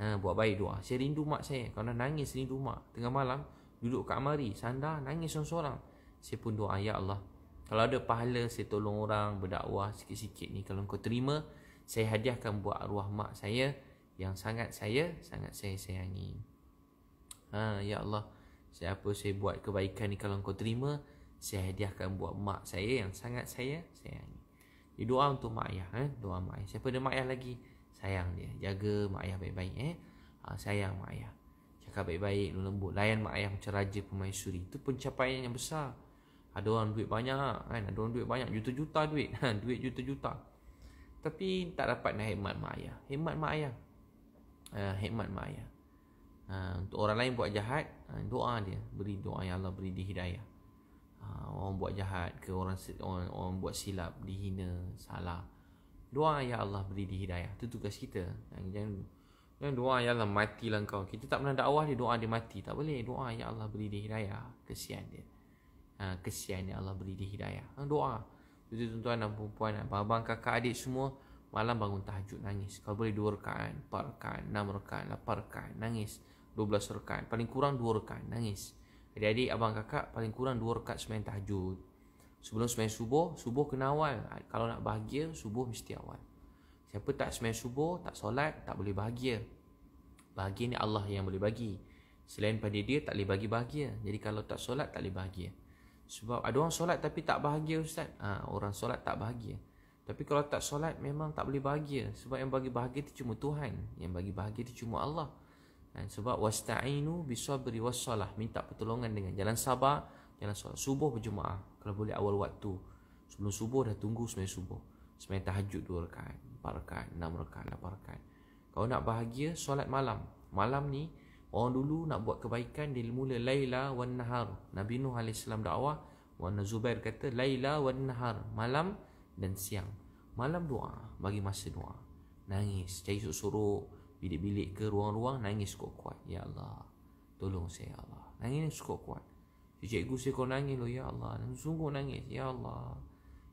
Ha, buat baik doa. Saya rindu mak saya. Kalau nak nangis rindu mak. Tengah malam, duduk kat amari, sandar, nangis seorang-seorang. Saya pun doa, Ya Allah. Kalau ada pahala, saya tolong orang berdakwah sikit-sikit ni. Kalau kau terima, saya hadiahkan buat arwah mak saya yang sangat saya, sangat saya sayangi. Ha, ya Allah. Ya Allah. Siapa saya buat kebaikan ni kalau kau terima Saya hadiahkan buat mak saya yang sangat saya sayangi Dia doa untuk mak ayah eh? Doa mak ayah Siapa ada mak ayah lagi Sayang dia Jaga mak ayah baik-baik eh? Ha, sayang mak ayah Cakap baik-baik lembut Layan mak ayah macam raja permaisuri Itu pencapaian yang besar Ada orang duit banyak kan? Ada orang duit banyak Juta-juta duit (laughs) Duit juta-juta Tapi tak dapat nak hemat mak ayah Hemat mak ayah uh, Hemat mak ayah ha, untuk orang lain buat jahat ha, doa dia beri doa yang Allah beri dia hidayah ha, orang buat jahat ke orang, orang orang buat silap dihina salah doa ya Allah beri dia hidayah itu tugas kita ha, jangan jangan doa ya Allah matilah kau kita tak pernah dakwah dia doa dia mati tak boleh doa ya Allah beri dia hidayah kesian dia ha, kesian ya Allah beri dia hidayah ha, doa jadi tuan-tuan dan puan-puan abang-abang kakak adik semua malam bangun tahajud nangis kalau boleh dua rekaan empat rekaan enam rekaan lapan rekaan nangis 12 rekat Paling kurang 2 rekat Nangis Jadi adik abang kakak Paling kurang 2 rekat semain tahajud Sebelum semain subuh Subuh kena awal Kalau nak bahagia Subuh mesti awal Siapa tak semain subuh Tak solat Tak boleh bahagia Bahagia ni Allah yang boleh bagi Selain pada dia Tak boleh bagi bahagia Jadi kalau tak solat Tak boleh bahagia Sebab ada orang solat Tapi tak bahagia ustaz ha, Orang solat tak bahagia tapi kalau tak solat memang tak boleh bahagia Sebab yang bagi bahagia tu cuma Tuhan Yang bagi bahagia tu cuma Allah dan sebab wasta'inu bisabri wassalah minta pertolongan dengan jalan sabar, jalan solat subuh berjemaah. Kalau boleh awal waktu. Sebelum subuh dah tunggu sembahyang subuh. Sembahyang tahajud dua rakaat, empat rakaat, enam rakaat, 8 rakaat. Kalau nak bahagia solat malam. Malam ni orang dulu nak buat kebaikan dia mula laila wan nahar. Nabi Nuh alaihi salam dakwah Wan Zubair kata laila wan nahar, malam dan siang. Malam doa, bagi masa doa. Nangis, cari suruh-suruh bilik-bilik ke ruang-ruang nangis kuat-kuat ya Allah tolong saya ya Allah nangis kuat-kuat si cikgu saya kau nangis lo ya Allah nangis, sungguh nangis ya Allah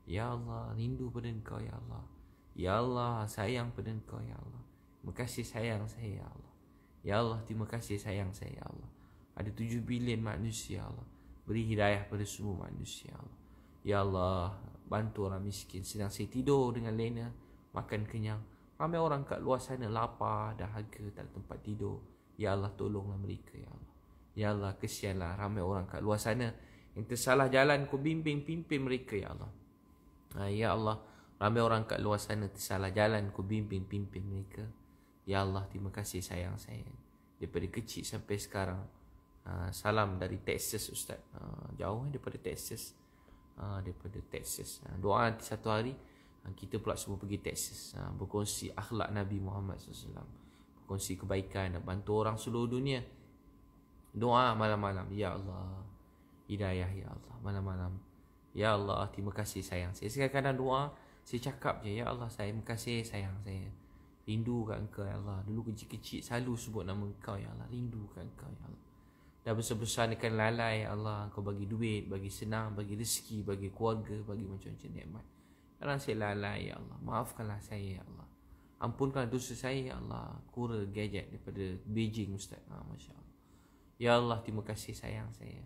ya Allah rindu pada engkau ya Allah ya Allah sayang pada engkau ya Allah terima kasih sayang saya ya Allah ya Allah terima kasih sayang saya ya Allah ada tujuh bilion manusia ya Allah beri hidayah pada semua manusia ya Allah ya Allah bantu orang miskin sedang saya tidur dengan lena makan kenyang Ramai orang kat luar sana lapar, dahaga, tak ada tempat tidur. Ya Allah tolonglah mereka ya Allah. Ya Allah kesianlah ramai orang kat luar sana yang tersalah jalan kau bimbing pimpin mereka ya Allah. Ha, ya Allah, ramai orang kat luar sana tersalah jalan kau bimbing pimpin mereka. Ya Allah, terima kasih sayang saya. Daripada kecil sampai sekarang. Ha, salam dari Texas Ustaz. Ha, jauh eh, daripada Texas. Ha, daripada Texas. Ha, doa nanti satu hari kita pula semua pergi Texas ha, berkongsi akhlak Nabi Muhammad SAW berkongsi kebaikan nak bantu orang seluruh dunia doa malam-malam ya Allah hidayah ya Allah malam-malam ya Allah terima kasih sayang saya sekarang kadang doa saya cakap je ya Allah saya terima kasih sayang saya rindu kat engkau ya Allah dulu kecil-kecil selalu sebut nama engkau ya Allah rindu kat engkau ya Allah dah besar-besar ni kan lalai ya Allah kau bagi duit bagi senang bagi rezeki bagi keluarga bagi macam-macam nikmat Rasa lala ya Allah Maafkanlah saya ya Allah Ampunkan dosa saya ya Allah Kura gadget daripada Beijing Ustaz ha, Masya Allah Ya Allah terima kasih sayang saya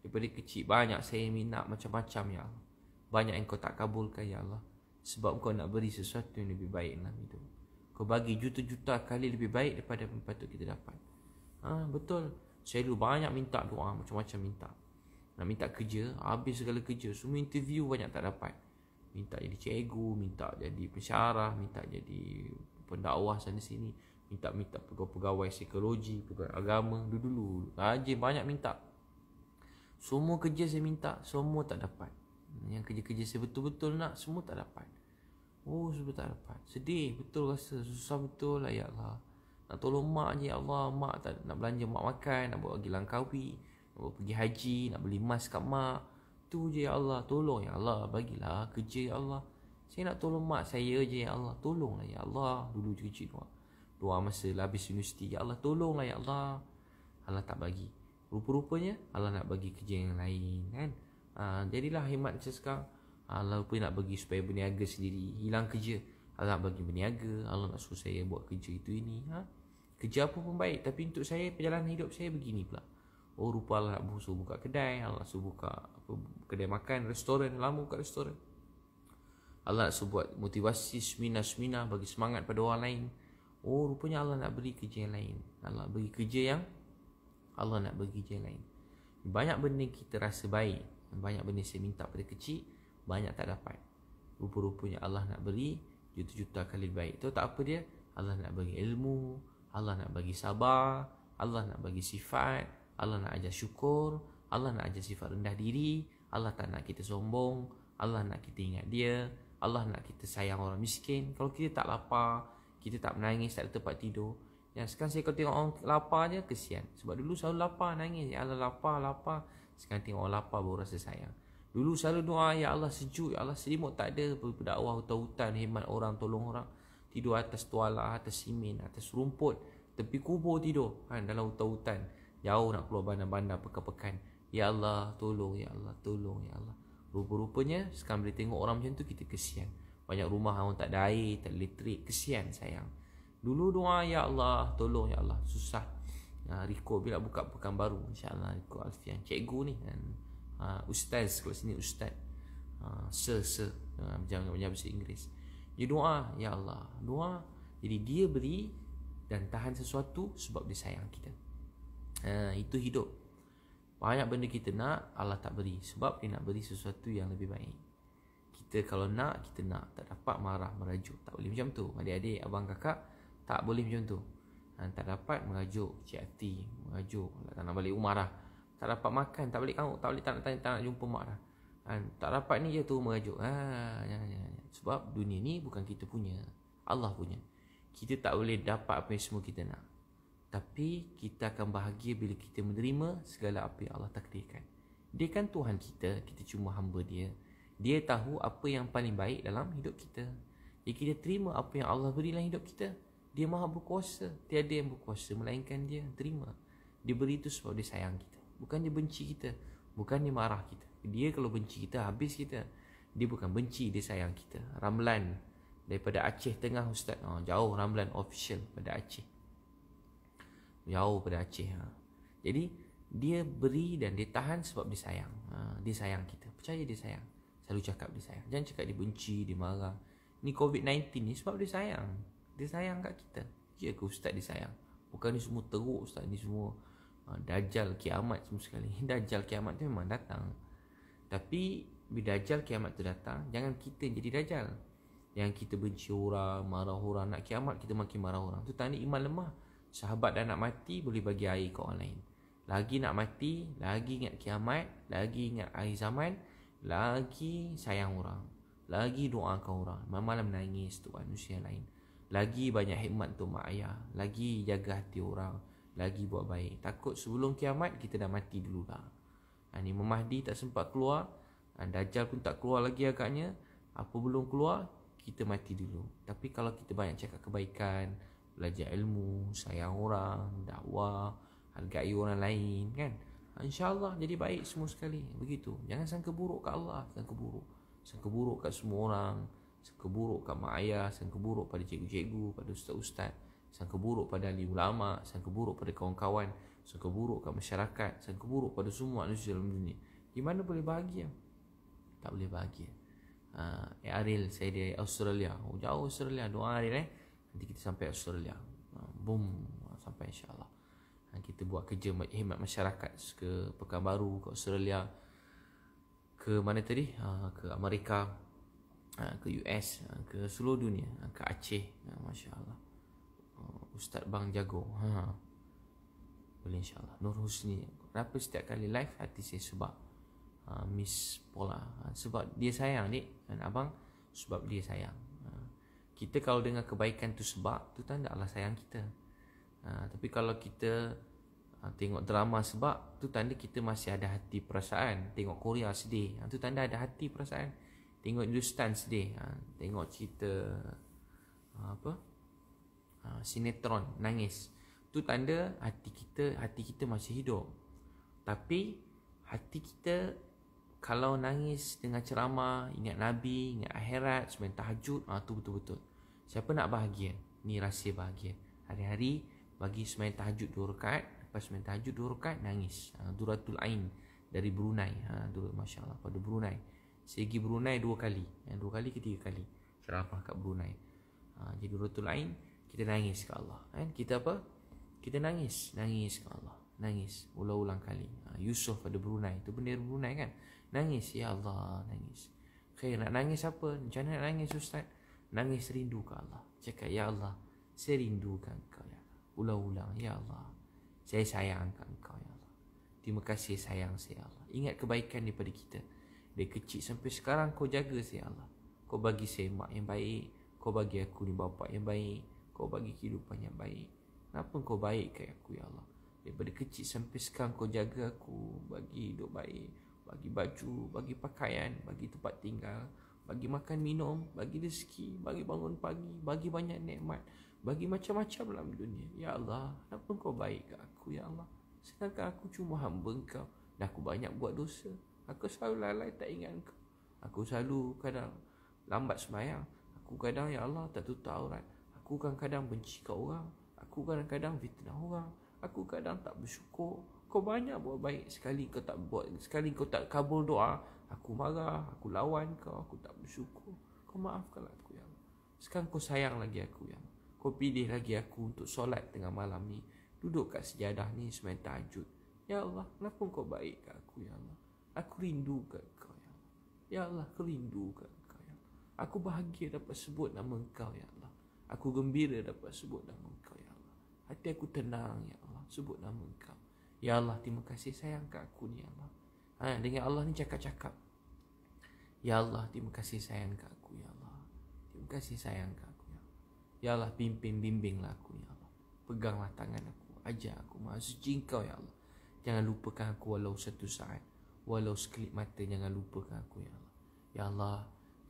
Daripada kecil banyak saya minat macam-macam ya Allah Banyak yang kau tak kabulkan ya Allah Sebab kau nak beri sesuatu yang lebih baik dalam hidup Kau bagi juta-juta kali lebih baik daripada yang patut kita dapat ha, Betul Saya dulu banyak minta doa macam-macam minta Nak minta kerja Habis segala kerja Semua interview banyak tak dapat minta jadi cikgu, minta jadi pensyarah, minta jadi pendakwah sana sini, minta minta pegawai-pegawai psikologi, pegawai agama, dulu-dulu rajin banyak minta. Semua kerja saya minta, semua tak dapat. Yang kerja-kerja saya betul-betul nak, semua tak dapat. Oh, semua tak dapat. Sedih betul rasa, susah betul lah ya Allah. Nak tolong mak je ya Allah, mak tak nak belanja mak makan, nak bawa pergi Langkawi, nak pergi haji, nak beli emas kat mak. Itu je ya Allah Tolong ya Allah Bagilah kerja ya Allah Saya nak tolong mak saya je ya Allah Tolonglah ya Allah Dulu je kecil doa Doa masa lah habis universiti Ya Allah tolonglah ya Allah Allah tak bagi Rupa-rupanya Allah nak bagi kerja yang lain kan ha, Jadilah hemat macam sekarang Allah pun nak bagi supaya berniaga sendiri Hilang kerja Allah bagi berniaga Allah nak suruh saya buat kerja itu ini ha? Kerja apa pun baik Tapi untuk saya perjalanan hidup saya begini pula Oh rupa Allah nak busu buka kedai Allah suruh buka apa, kedai makan Restoran Lama buka restoran Allah nak buat motivasi Semina-semina Bagi semangat pada orang lain Oh rupanya Allah nak beri kerja yang lain Allah beri kerja yang Allah nak beri kerja yang lain Banyak benda kita rasa baik Banyak benda saya minta pada kecil Banyak tak dapat Rupa-rupanya Allah nak beri Juta-juta kali baik Tahu tak apa dia Allah nak bagi ilmu Allah nak bagi sabar Allah nak bagi sifat Allah nak ajar syukur Allah nak ajar sifat rendah diri Allah tak nak kita sombong Allah nak kita ingat dia Allah nak kita sayang orang miskin Kalau kita tak lapar Kita tak menangis Tak ada tempat tidur Yang sekarang saya kalau tengok orang lapar je Kesian Sebab dulu selalu lapar Nangis Ya Allah lapar lapar Sekarang tengok orang lapar Baru rasa sayang Dulu selalu doa Ya Allah sejuk Ya Allah selimut tak ada Berdakwah hutan-hutan Hemat orang Tolong orang Tidur atas tuala Atas simen Atas rumput Tepi kubur tidur kan, Dalam hutan-hutan jauh nak keluar bandar-bandar pekan-pekan Ya Allah tolong Ya Allah tolong Ya Allah Rupa-rupanya sekarang bila tengok orang macam tu kita kesian Banyak rumah orang tak ada air, tak elektrik, kesian sayang Dulu doa Ya Allah tolong Ya Allah susah ha, Rikul bila buka pekan baru InsyaAllah Rikul Alfian Cikgu ni kan ha, Ustaz kalau sini Ustaz ha, Sir, sir ha, Jangan banyak bahasa Inggeris Dia doa Ya Allah Doa Jadi dia beri dan tahan sesuatu sebab dia sayang kita uh, Itu hidup Banyak benda kita nak Allah tak beri Sebab dia nak beri sesuatu yang lebih baik Kita kalau nak Kita nak Tak dapat marah merajuk Tak boleh macam tu Adik-adik, abang, kakak Tak boleh macam tu uh, Tak dapat merajuk Cik hati Merajuk Tak nak balik rumah dah Tak dapat makan Tak balik kamu Tak boleh tak nak, tak, tak nak jumpa mak dah Han, tak dapat ni je tu merajuk ha, ya, ya, ya. Sebab dunia ni bukan kita punya Allah punya Kita tak boleh dapat apa yang semua kita nak tapi kita akan bahagia bila kita menerima segala apa yang Allah takdirkan. Dia kan Tuhan kita, kita cuma hamba dia. Dia tahu apa yang paling baik dalam hidup kita. Jadi kita terima apa yang Allah beri dalam hidup kita. Dia maha berkuasa. Tiada yang berkuasa melainkan dia. Terima. Dia beri itu sebab dia sayang kita. Bukan dia benci kita. Bukan dia marah kita. Dia kalau benci kita, habis kita. Dia bukan benci, dia sayang kita. Ramlan daripada Aceh Tengah Ustaz. Oh, jauh Ramlan official pada Aceh jauh pada Aceh. Ha. Jadi dia beri dan dia tahan sebab dia sayang. Ha. Dia sayang kita. Percaya dia sayang. Selalu cakap dia sayang. Jangan cakap dia benci, dia marah. Ni COVID-19 ni sebab dia sayang. Dia sayang kat kita. Ya ke Ustaz dia sayang? Bukan ni semua teruk Ustaz. Ni semua ha, dajjal kiamat semua sekali. (laughs) Dajjal kiamat tu memang datang. Tapi bila dajjal kiamat tu datang, jangan kita jadi dajjal. Yang kita benci orang, marah orang, nak kiamat kita makin marah orang. Tu tanda iman lemah sahabat dah nak mati boleh bagi air ke orang lain lagi nak mati lagi ingat kiamat lagi ingat air zaman lagi sayang orang lagi doakan orang malam-malam nangis tu manusia lain lagi banyak hikmat tu mak ayah lagi jaga hati orang lagi buat baik takut sebelum kiamat kita dah mati dululah ha, ni memahdi tak sempat keluar ha, dajjal pun tak keluar lagi agaknya apa belum keluar kita mati dulu tapi kalau kita banyak cakap kebaikan belajar ilmu, sayang orang, dakwah, hargai orang lain kan. InsyaAllah jadi baik semua sekali Begitu Jangan sangka buruk kat Allah Sangka buruk Sangka buruk kat semua orang Sangka buruk kat mak ayah Sangka buruk pada cikgu-cikgu Pada ustaz-ustaz Sangka buruk pada ahli ulama Sangka buruk pada kawan-kawan Sangka buruk kat masyarakat Sangka buruk pada semua manusia dalam dunia Gimana boleh bahagia? Tak boleh bahagia uh, Eh saya dari Australia oh, Jauh Australia Doa Aril eh Nanti kita sampai Australia ha, Boom ha, Sampai insyaAllah ha, Kita buat kerja Hemat masyarakat Ke Pekan Baru Ke Australia Ke mana tadi Ke Amerika Ke US Ke seluruh dunia Ke Aceh MasyaAllah Ustaz Bang Jago ha. Boleh insyaAllah Nur Husni Kenapa setiap kali live Hati saya sebab Miss Paula, Sebab dia sayang ni, Dan abang Sebab dia sayang kita kalau dengar kebaikan tu sebab tu tanda Allah sayang kita. Uh, tapi kalau kita uh, tengok drama sebab tu tanda kita masih ada hati perasaan. Tengok Korea sedih, uh, tu tanda ada hati perasaan. Tengok Hindustan sedih, uh, tengok cerita uh, apa? Uh, sinetron nangis. Tu tanda hati kita hati kita masih hidup. Tapi hati kita kalau nangis dengan ceramah, ingat Nabi, ingat akhirat, semain tahajud, ah tu betul-betul. Siapa nak bahagia? Ni rahsia bahagia. Hari-hari bagi semain tahajud dua rakaat, lepas semain tahajud dua rakaat nangis. Ah duratul ain dari Brunei. Ha dulu masya-Allah pada Brunei. Saya pergi Brunei dua kali. Yang dua kali ke tiga kali. Ceramah kat Brunei. Ha, jadi duratul ain kita nangis ke Allah. Kan? Kita apa? Kita nangis, nangis ke Allah. Nangis ulang-ulang kali. Ha, ah, Yusuf pada Brunei. Itu benda Brunei kan? Nangis Ya Allah Nangis Okay nak nangis apa Macam mana nak nangis Ustaz Nangis rindu ke Allah Cakap Ya Allah Saya rindukan kau Ya Ulang-ulang Ya Allah Saya sayangkan kau Ya Allah Terima kasih sayang saya ya Allah Ingat kebaikan daripada kita Dari kecil sampai sekarang Kau jaga saya ya Allah Kau bagi saya mak yang baik Kau bagi aku ni bapa yang baik Kau bagi kehidupan yang baik Kenapa kau baikkan aku Ya Allah Daripada kecil sampai sekarang kau jaga aku Bagi hidup baik bagi baju, bagi pakaian, bagi tempat tinggal, bagi makan minum, bagi rezeki, bagi bangun pagi, bagi banyak nikmat, bagi macam-macam dalam dunia. Ya Allah, kenapa kau baik ke aku, Ya Allah? Sedangkan aku cuma hamba kau dan aku banyak buat dosa. Aku selalu lalai tak ingat kau. Aku selalu kadang lambat semayang. Aku kadang, Ya Allah, tak tutup aurat. Aku kadang-kadang benci kau orang. Aku kadang-kadang fitnah orang. Aku kadang tak bersyukur kau banyak buat baik sekali kau tak buat sekali kau tak kabul doa aku marah aku lawan kau aku tak bersyukur kau maafkan aku ya Allah. sekarang kau sayang lagi aku ya Allah. kau pilih lagi aku untuk solat tengah malam ni duduk kat sejadah ni sembang tahajud ya Allah kenapa kau baik kat aku ya Allah aku rindu kat kau ya Allah ya Allah aku rindu kat kau ya Allah. aku bahagia dapat sebut nama kau ya Allah aku gembira dapat sebut nama kau ya Allah hati aku tenang ya Allah sebut nama kau Ya Allah, terima kasih sayang kat aku ni, ya Allah. Ha, dengan Allah ni cakap-cakap. Ya Allah, terima kasih sayang kat aku, ya Allah. Terima kasih sayang kat aku, ya Allah. Ya bimbing-bimbinglah aku, ya Allah. Peganglah tangan aku. Ajar aku. Maha suci engkau, ya Allah. Jangan lupakan aku walau satu saat. Walau sekelip mata, jangan lupakan aku, ya Allah. Ya Allah,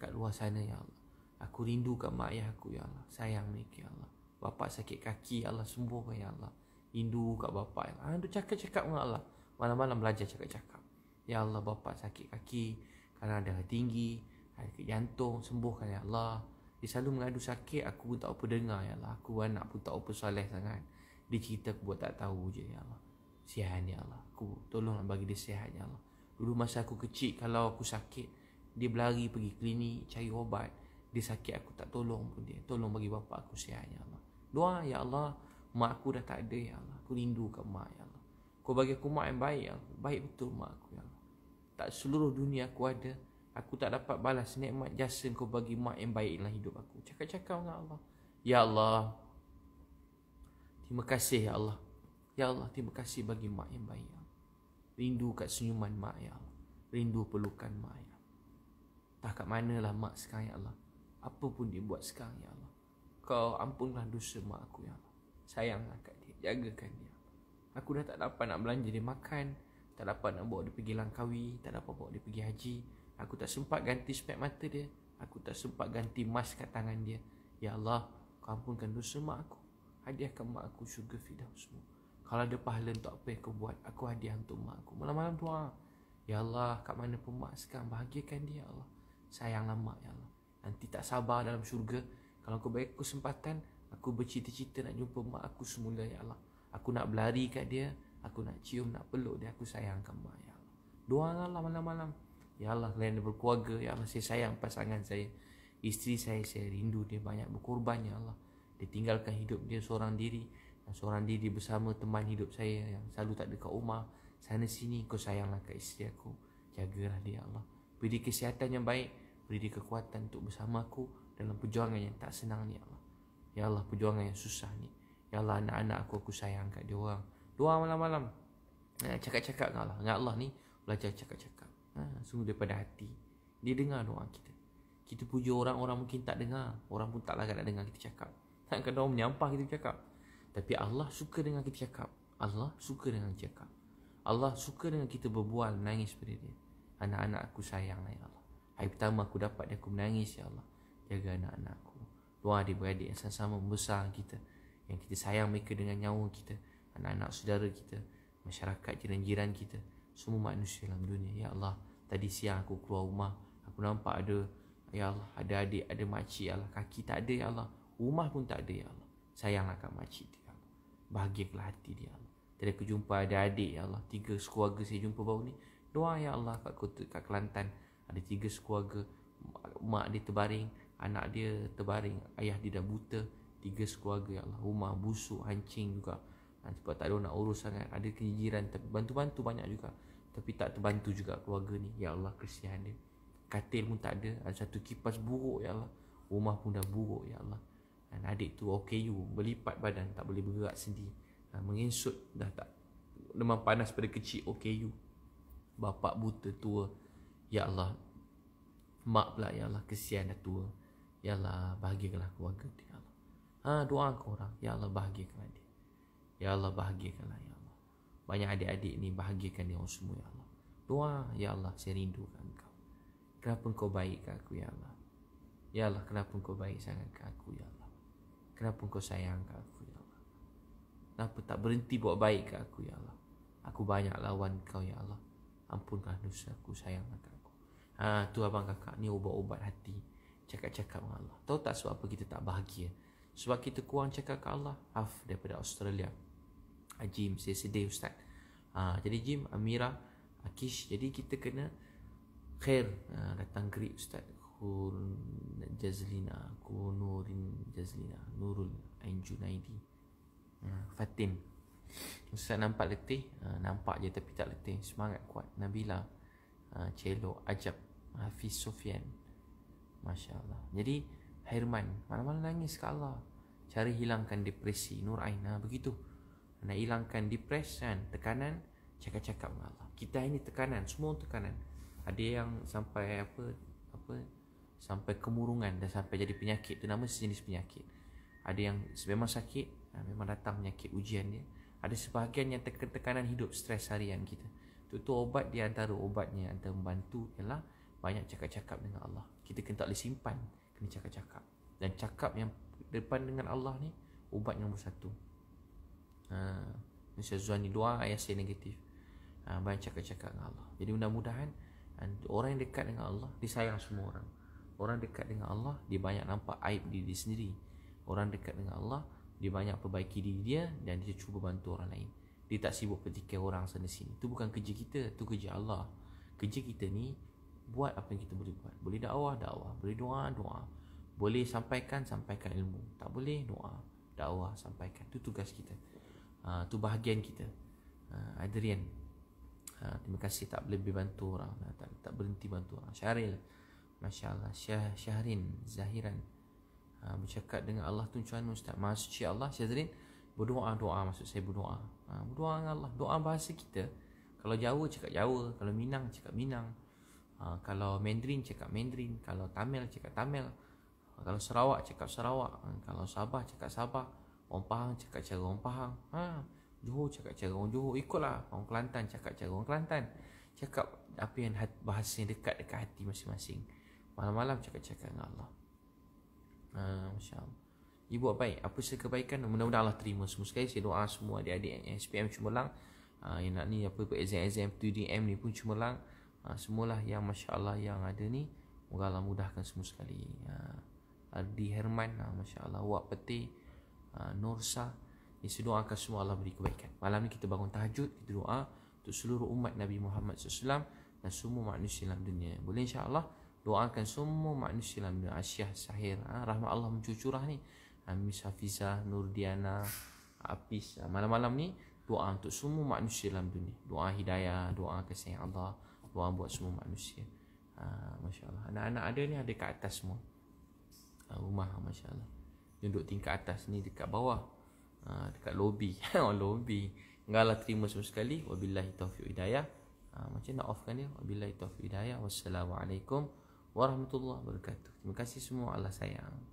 kat luar sana, ya Allah. Aku rindu kat mak ayah aku, ya Allah. Sayang mereka, ya Allah. Bapak sakit kaki, ya Allah. Sembuhkan, ya Allah. Hindu kat bapak ya. Ah, cakap-cakap dengan Allah. Malam-malam belajar cakap-cakap. Ya Allah bapak sakit kaki kerana ada tinggi, sakit jantung, sembuhkan ya Allah. Dia selalu mengadu sakit, aku pun tak apa dengar ya Allah. Aku anak pun tak apa soleh sangat. Dia cerita aku buat tak tahu je ya Allah. Sihan ya Allah. Aku tolonglah bagi dia sihat ya Allah. Dulu masa aku kecil kalau aku sakit, dia berlari pergi klinik cari obat. Dia sakit aku tak tolong pun dia. Tolong bagi bapak aku sihat ya Allah. Doa ya Allah. Mak aku dah tak ada ya Allah Aku rindu kat mak ya Allah Kau bagi aku mak yang baik ya Allah Baik betul mak aku ya Allah Tak seluruh dunia aku ada Aku tak dapat balas nikmat jasa kau bagi mak yang baik dalam hidup aku Cakap-cakap dengan Allah Ya Allah Terima kasih ya Allah Ya Allah terima kasih bagi mak yang baik ya Allah. Rindu kat senyuman mak ya Allah Rindu pelukan mak ya Allah Tak kat manalah mak sekarang ya Allah Apa pun dia buat sekarang ya Allah Kau ampunlah dosa mak aku ya Allah sayang lah kat dia Jagakan dia Aku dah tak dapat nak belanja dia makan Tak dapat nak bawa dia pergi langkawi Tak dapat bawa dia pergi haji Aku tak sempat ganti spek mata dia Aku tak sempat ganti mas kat tangan dia Ya Allah Kau ampunkan dosa mak aku Hadiahkan mak aku sugar fidah semua Kalau ada pahala untuk apa yang kau buat Aku hadiah untuk mak aku Malam-malam doa ah. Ya Allah Kat mana pun mak sekarang Bahagiakan dia ya Allah Sayanglah mak ya Allah Nanti tak sabar dalam syurga Kalau kau beri aku sempatan Aku bercita-cita nak jumpa mak aku semula ya Allah Aku nak berlari kat dia Aku nak cium, nak peluk dia Aku sayangkan mak ya Allah Doa Allah malam-malam Ya Allah, kalian berkeluarga Ya Allah, saya sayang pasangan saya Isteri saya, saya rindu dia banyak berkorban ya Allah Dia tinggalkan hidup dia seorang diri Seorang diri bersama teman hidup saya Yang selalu tak dekat rumah Sana sini, kau sayanglah kat isteri aku Jagalah dia ya Allah Beri kesihatan yang baik Beri dia kekuatan untuk bersama aku Dalam perjuangan yang tak senang ni ya Allah Ya Allah perjuangan yang susah ni Ya Allah anak-anak aku aku sayang kat dia orang Doa malam-malam ha, Cakap-cakap dengan Allah Dengan Allah ni belajar cakap-cakap ha, Sungguh daripada hati Dia dengar doa kita Kita puji orang, orang mungkin tak dengar Orang pun tak lagi nak dengar kita cakap (laughs) Kadang-kadang orang menyampah kita cakap Tapi Allah suka dengan kita cakap Allah suka dengan kita cakap Allah suka dengan kita berbual nangis pada dia Anak-anak aku sayang Ya Allah Hari pertama aku dapat Dan aku menangis Ya Allah Jaga anak-anak aku dua adik-beradik yang sama-sama membesar kita yang kita sayang mereka dengan nyawa kita anak-anak saudara kita masyarakat jiran-jiran kita semua manusia dalam dunia ya Allah tadi siang aku keluar rumah aku nampak ada ya Allah ada adik ada makcik ya Allah kaki tak ada ya Allah rumah pun tak ada ya Allah sayanglah kat makcik dia ya Allah bahagialah hati dia ya Allah tadi aku jumpa ada adik ya Allah tiga sekeluarga saya jumpa baru ni doa ya Allah kat kota kat Kelantan ada tiga sekeluarga mak dia terbaring anak dia terbaring ayah dia dah buta tiga sekeluarga ya Allah rumah busuk hancing juga dan ha, sebab tak ada nak urus sangat ada kejiran tapi bantu-bantu banyak juga tapi tak terbantu juga keluarga ni ya Allah kesian dia katil pun tak ada ada ha, satu kipas buruk ya Allah rumah pun dah buruk ya Allah dan ha, adik tu OKU berlipat badan tak boleh bergerak sendiri menginsut dah tak demam panas pada kecil OKU bapak buta tua ya Allah mak pula ya Allah kesian dah tua Ya Allah bahagiakanlah keluarga dia ya Allah. Ha, doa ke orang Ya Allah bahagiakanlah dia Ya Allah bahagiakanlah Ya Allah Banyak adik-adik ni bahagiakan dia semua Ya Allah Doa Ya Allah saya kan kau Kenapa kau baik ke aku Ya Allah Ya Allah kenapa kau baik sangat ke aku Ya Allah Kenapa kau sayang ke aku Ya Allah Kenapa tak berhenti buat baik ke aku Ya Allah Aku banyak lawan kau Ya Allah Ampunkan dosa aku sayang aku Ha, tu abang kakak ni ubat-ubat hati cakap-cakap dengan Allah. Tahu tak sebab apa kita tak bahagia? Sebab kita kurang cakap ke Allah. Haf daripada Australia. Ah, Jim, saya sedih Ustaz. Ha, jadi Jim, Amira, Akish. Jadi kita kena khair ha, datang greet Ustaz. Kun Jazlina, Kunurin Jazlina, Nurul Ainjunaidi. Ha, Fatim Ustaz nampak letih. Ha, nampak je tapi tak letih. Semangat kuat. Nabila. Ha, Celo. Ajab. Hafiz Sofian. Masya Allah Jadi Hairman Malam-malam nangis ke Allah Cara hilangkan depresi Nur Aina ha, begitu Nak hilangkan depresan Tekanan Cakap-cakap dengan Allah Kita ini tekanan Semua tekanan Ada yang sampai apa apa Sampai kemurungan Dan sampai jadi penyakit Itu nama sejenis penyakit Ada yang memang sakit ha, Memang datang penyakit ujian dia Ada sebahagian yang tekan tekanan hidup Stres harian kita Itu, itu obat di antara obatnya Antara membantu ialah banyak cakap-cakap dengan Allah kita kena tak boleh simpan kena cakap-cakap dan cakap yang depan dengan Allah ni ubat nombor satu ha Nisa Zuan ni dua ayah saya negatif ha, Banyak cakap-cakap dengan Allah Jadi mudah-mudahan ha, Orang yang dekat dengan Allah Disayang semua orang Orang dekat dengan Allah Dia banyak nampak aib diri dia sendiri Orang dekat dengan Allah Dia banyak perbaiki diri dia Dan dia cuba bantu orang lain Dia tak sibuk petikai orang sana sini Itu bukan kerja kita tu kerja Allah Kerja kita ni buat apa yang kita boleh buat boleh dakwah dakwah boleh doa doa boleh sampaikan sampaikan ilmu tak boleh doa dakwah sampaikan tu tugas kita uh, ha, tu bahagian kita uh, Adrian uh, terima kasih tak lebih bantu orang uh, tak, tak berhenti bantu orang Syahril Masya Allah Syah, Syahrin Zahiran uh, Bercakap dengan Allah Tuan-tuan Ustaz Masya Allah Syahrin Berdoa-doa Maksud saya berdoa uh, Berdoa dengan Allah Doa bahasa kita kalau Jawa cakap Jawa, kalau Minang cakap Minang. Ha, kalau Mandarin cakap Mandarin, kalau Tamil cakap Tamil, ha, kalau Sarawak cakap Sarawak, ha, kalau Sabah cakap Sabah, orang Pahang cakap cara orang Pahang, ha, Johor cakap cara orang Johor, ikutlah orang Kelantan cakap cara orang Kelantan. Cakap apa yang bahasa yang dekat dekat hati masing-masing. Malam-malam cakap-cakap dengan Allah. Ha, Masya Allah. Ibu baik, apa saya kebaikan, mudah-mudahan Allah terima semua sekali. Saya doa semua adik-adik SPM cuma lang. Ha, yang nak ni apa-apa exam-exam 2DM ni pun cuma lang ha, Semualah yang Masya Allah yang ada ni Moga Allah mudahkan semua sekali ha, Ardi Herman ha, Masya Allah Wak Peti ha, Nursa Ini saya doakan semua Allah beri kebaikan Malam ni kita bangun tahajud Kita doa Untuk seluruh umat Nabi Muhammad SAW Dan semua manusia dalam dunia Boleh insya Allah Doakan semua manusia dalam dunia Asyah, Sahir ha, Rahmat Allah mencucurah ni Amis ha, Hafizah, Nurdiana, Apis ha, Malam-malam ni doa untuk semua manusia dalam dunia Doa hidayah, doa kesayangan Allah Tuhan buat semua manusia. Ha, Masya Allah. Anak-anak ada ni ada kat atas semua. Ha, rumah Masya Allah. Dia duduk tingkat atas ni dekat bawah. Ha, dekat lobi. (laughs) oh, lobi. Enggaklah terima semua sekali. Wabillahi taufiq hidayah. Ha, macam nak offkan dia. Wabillahi taufiq hidayah. Wassalamualaikum warahmatullahi wabarakatuh. Terima kasih semua. Allah sayang.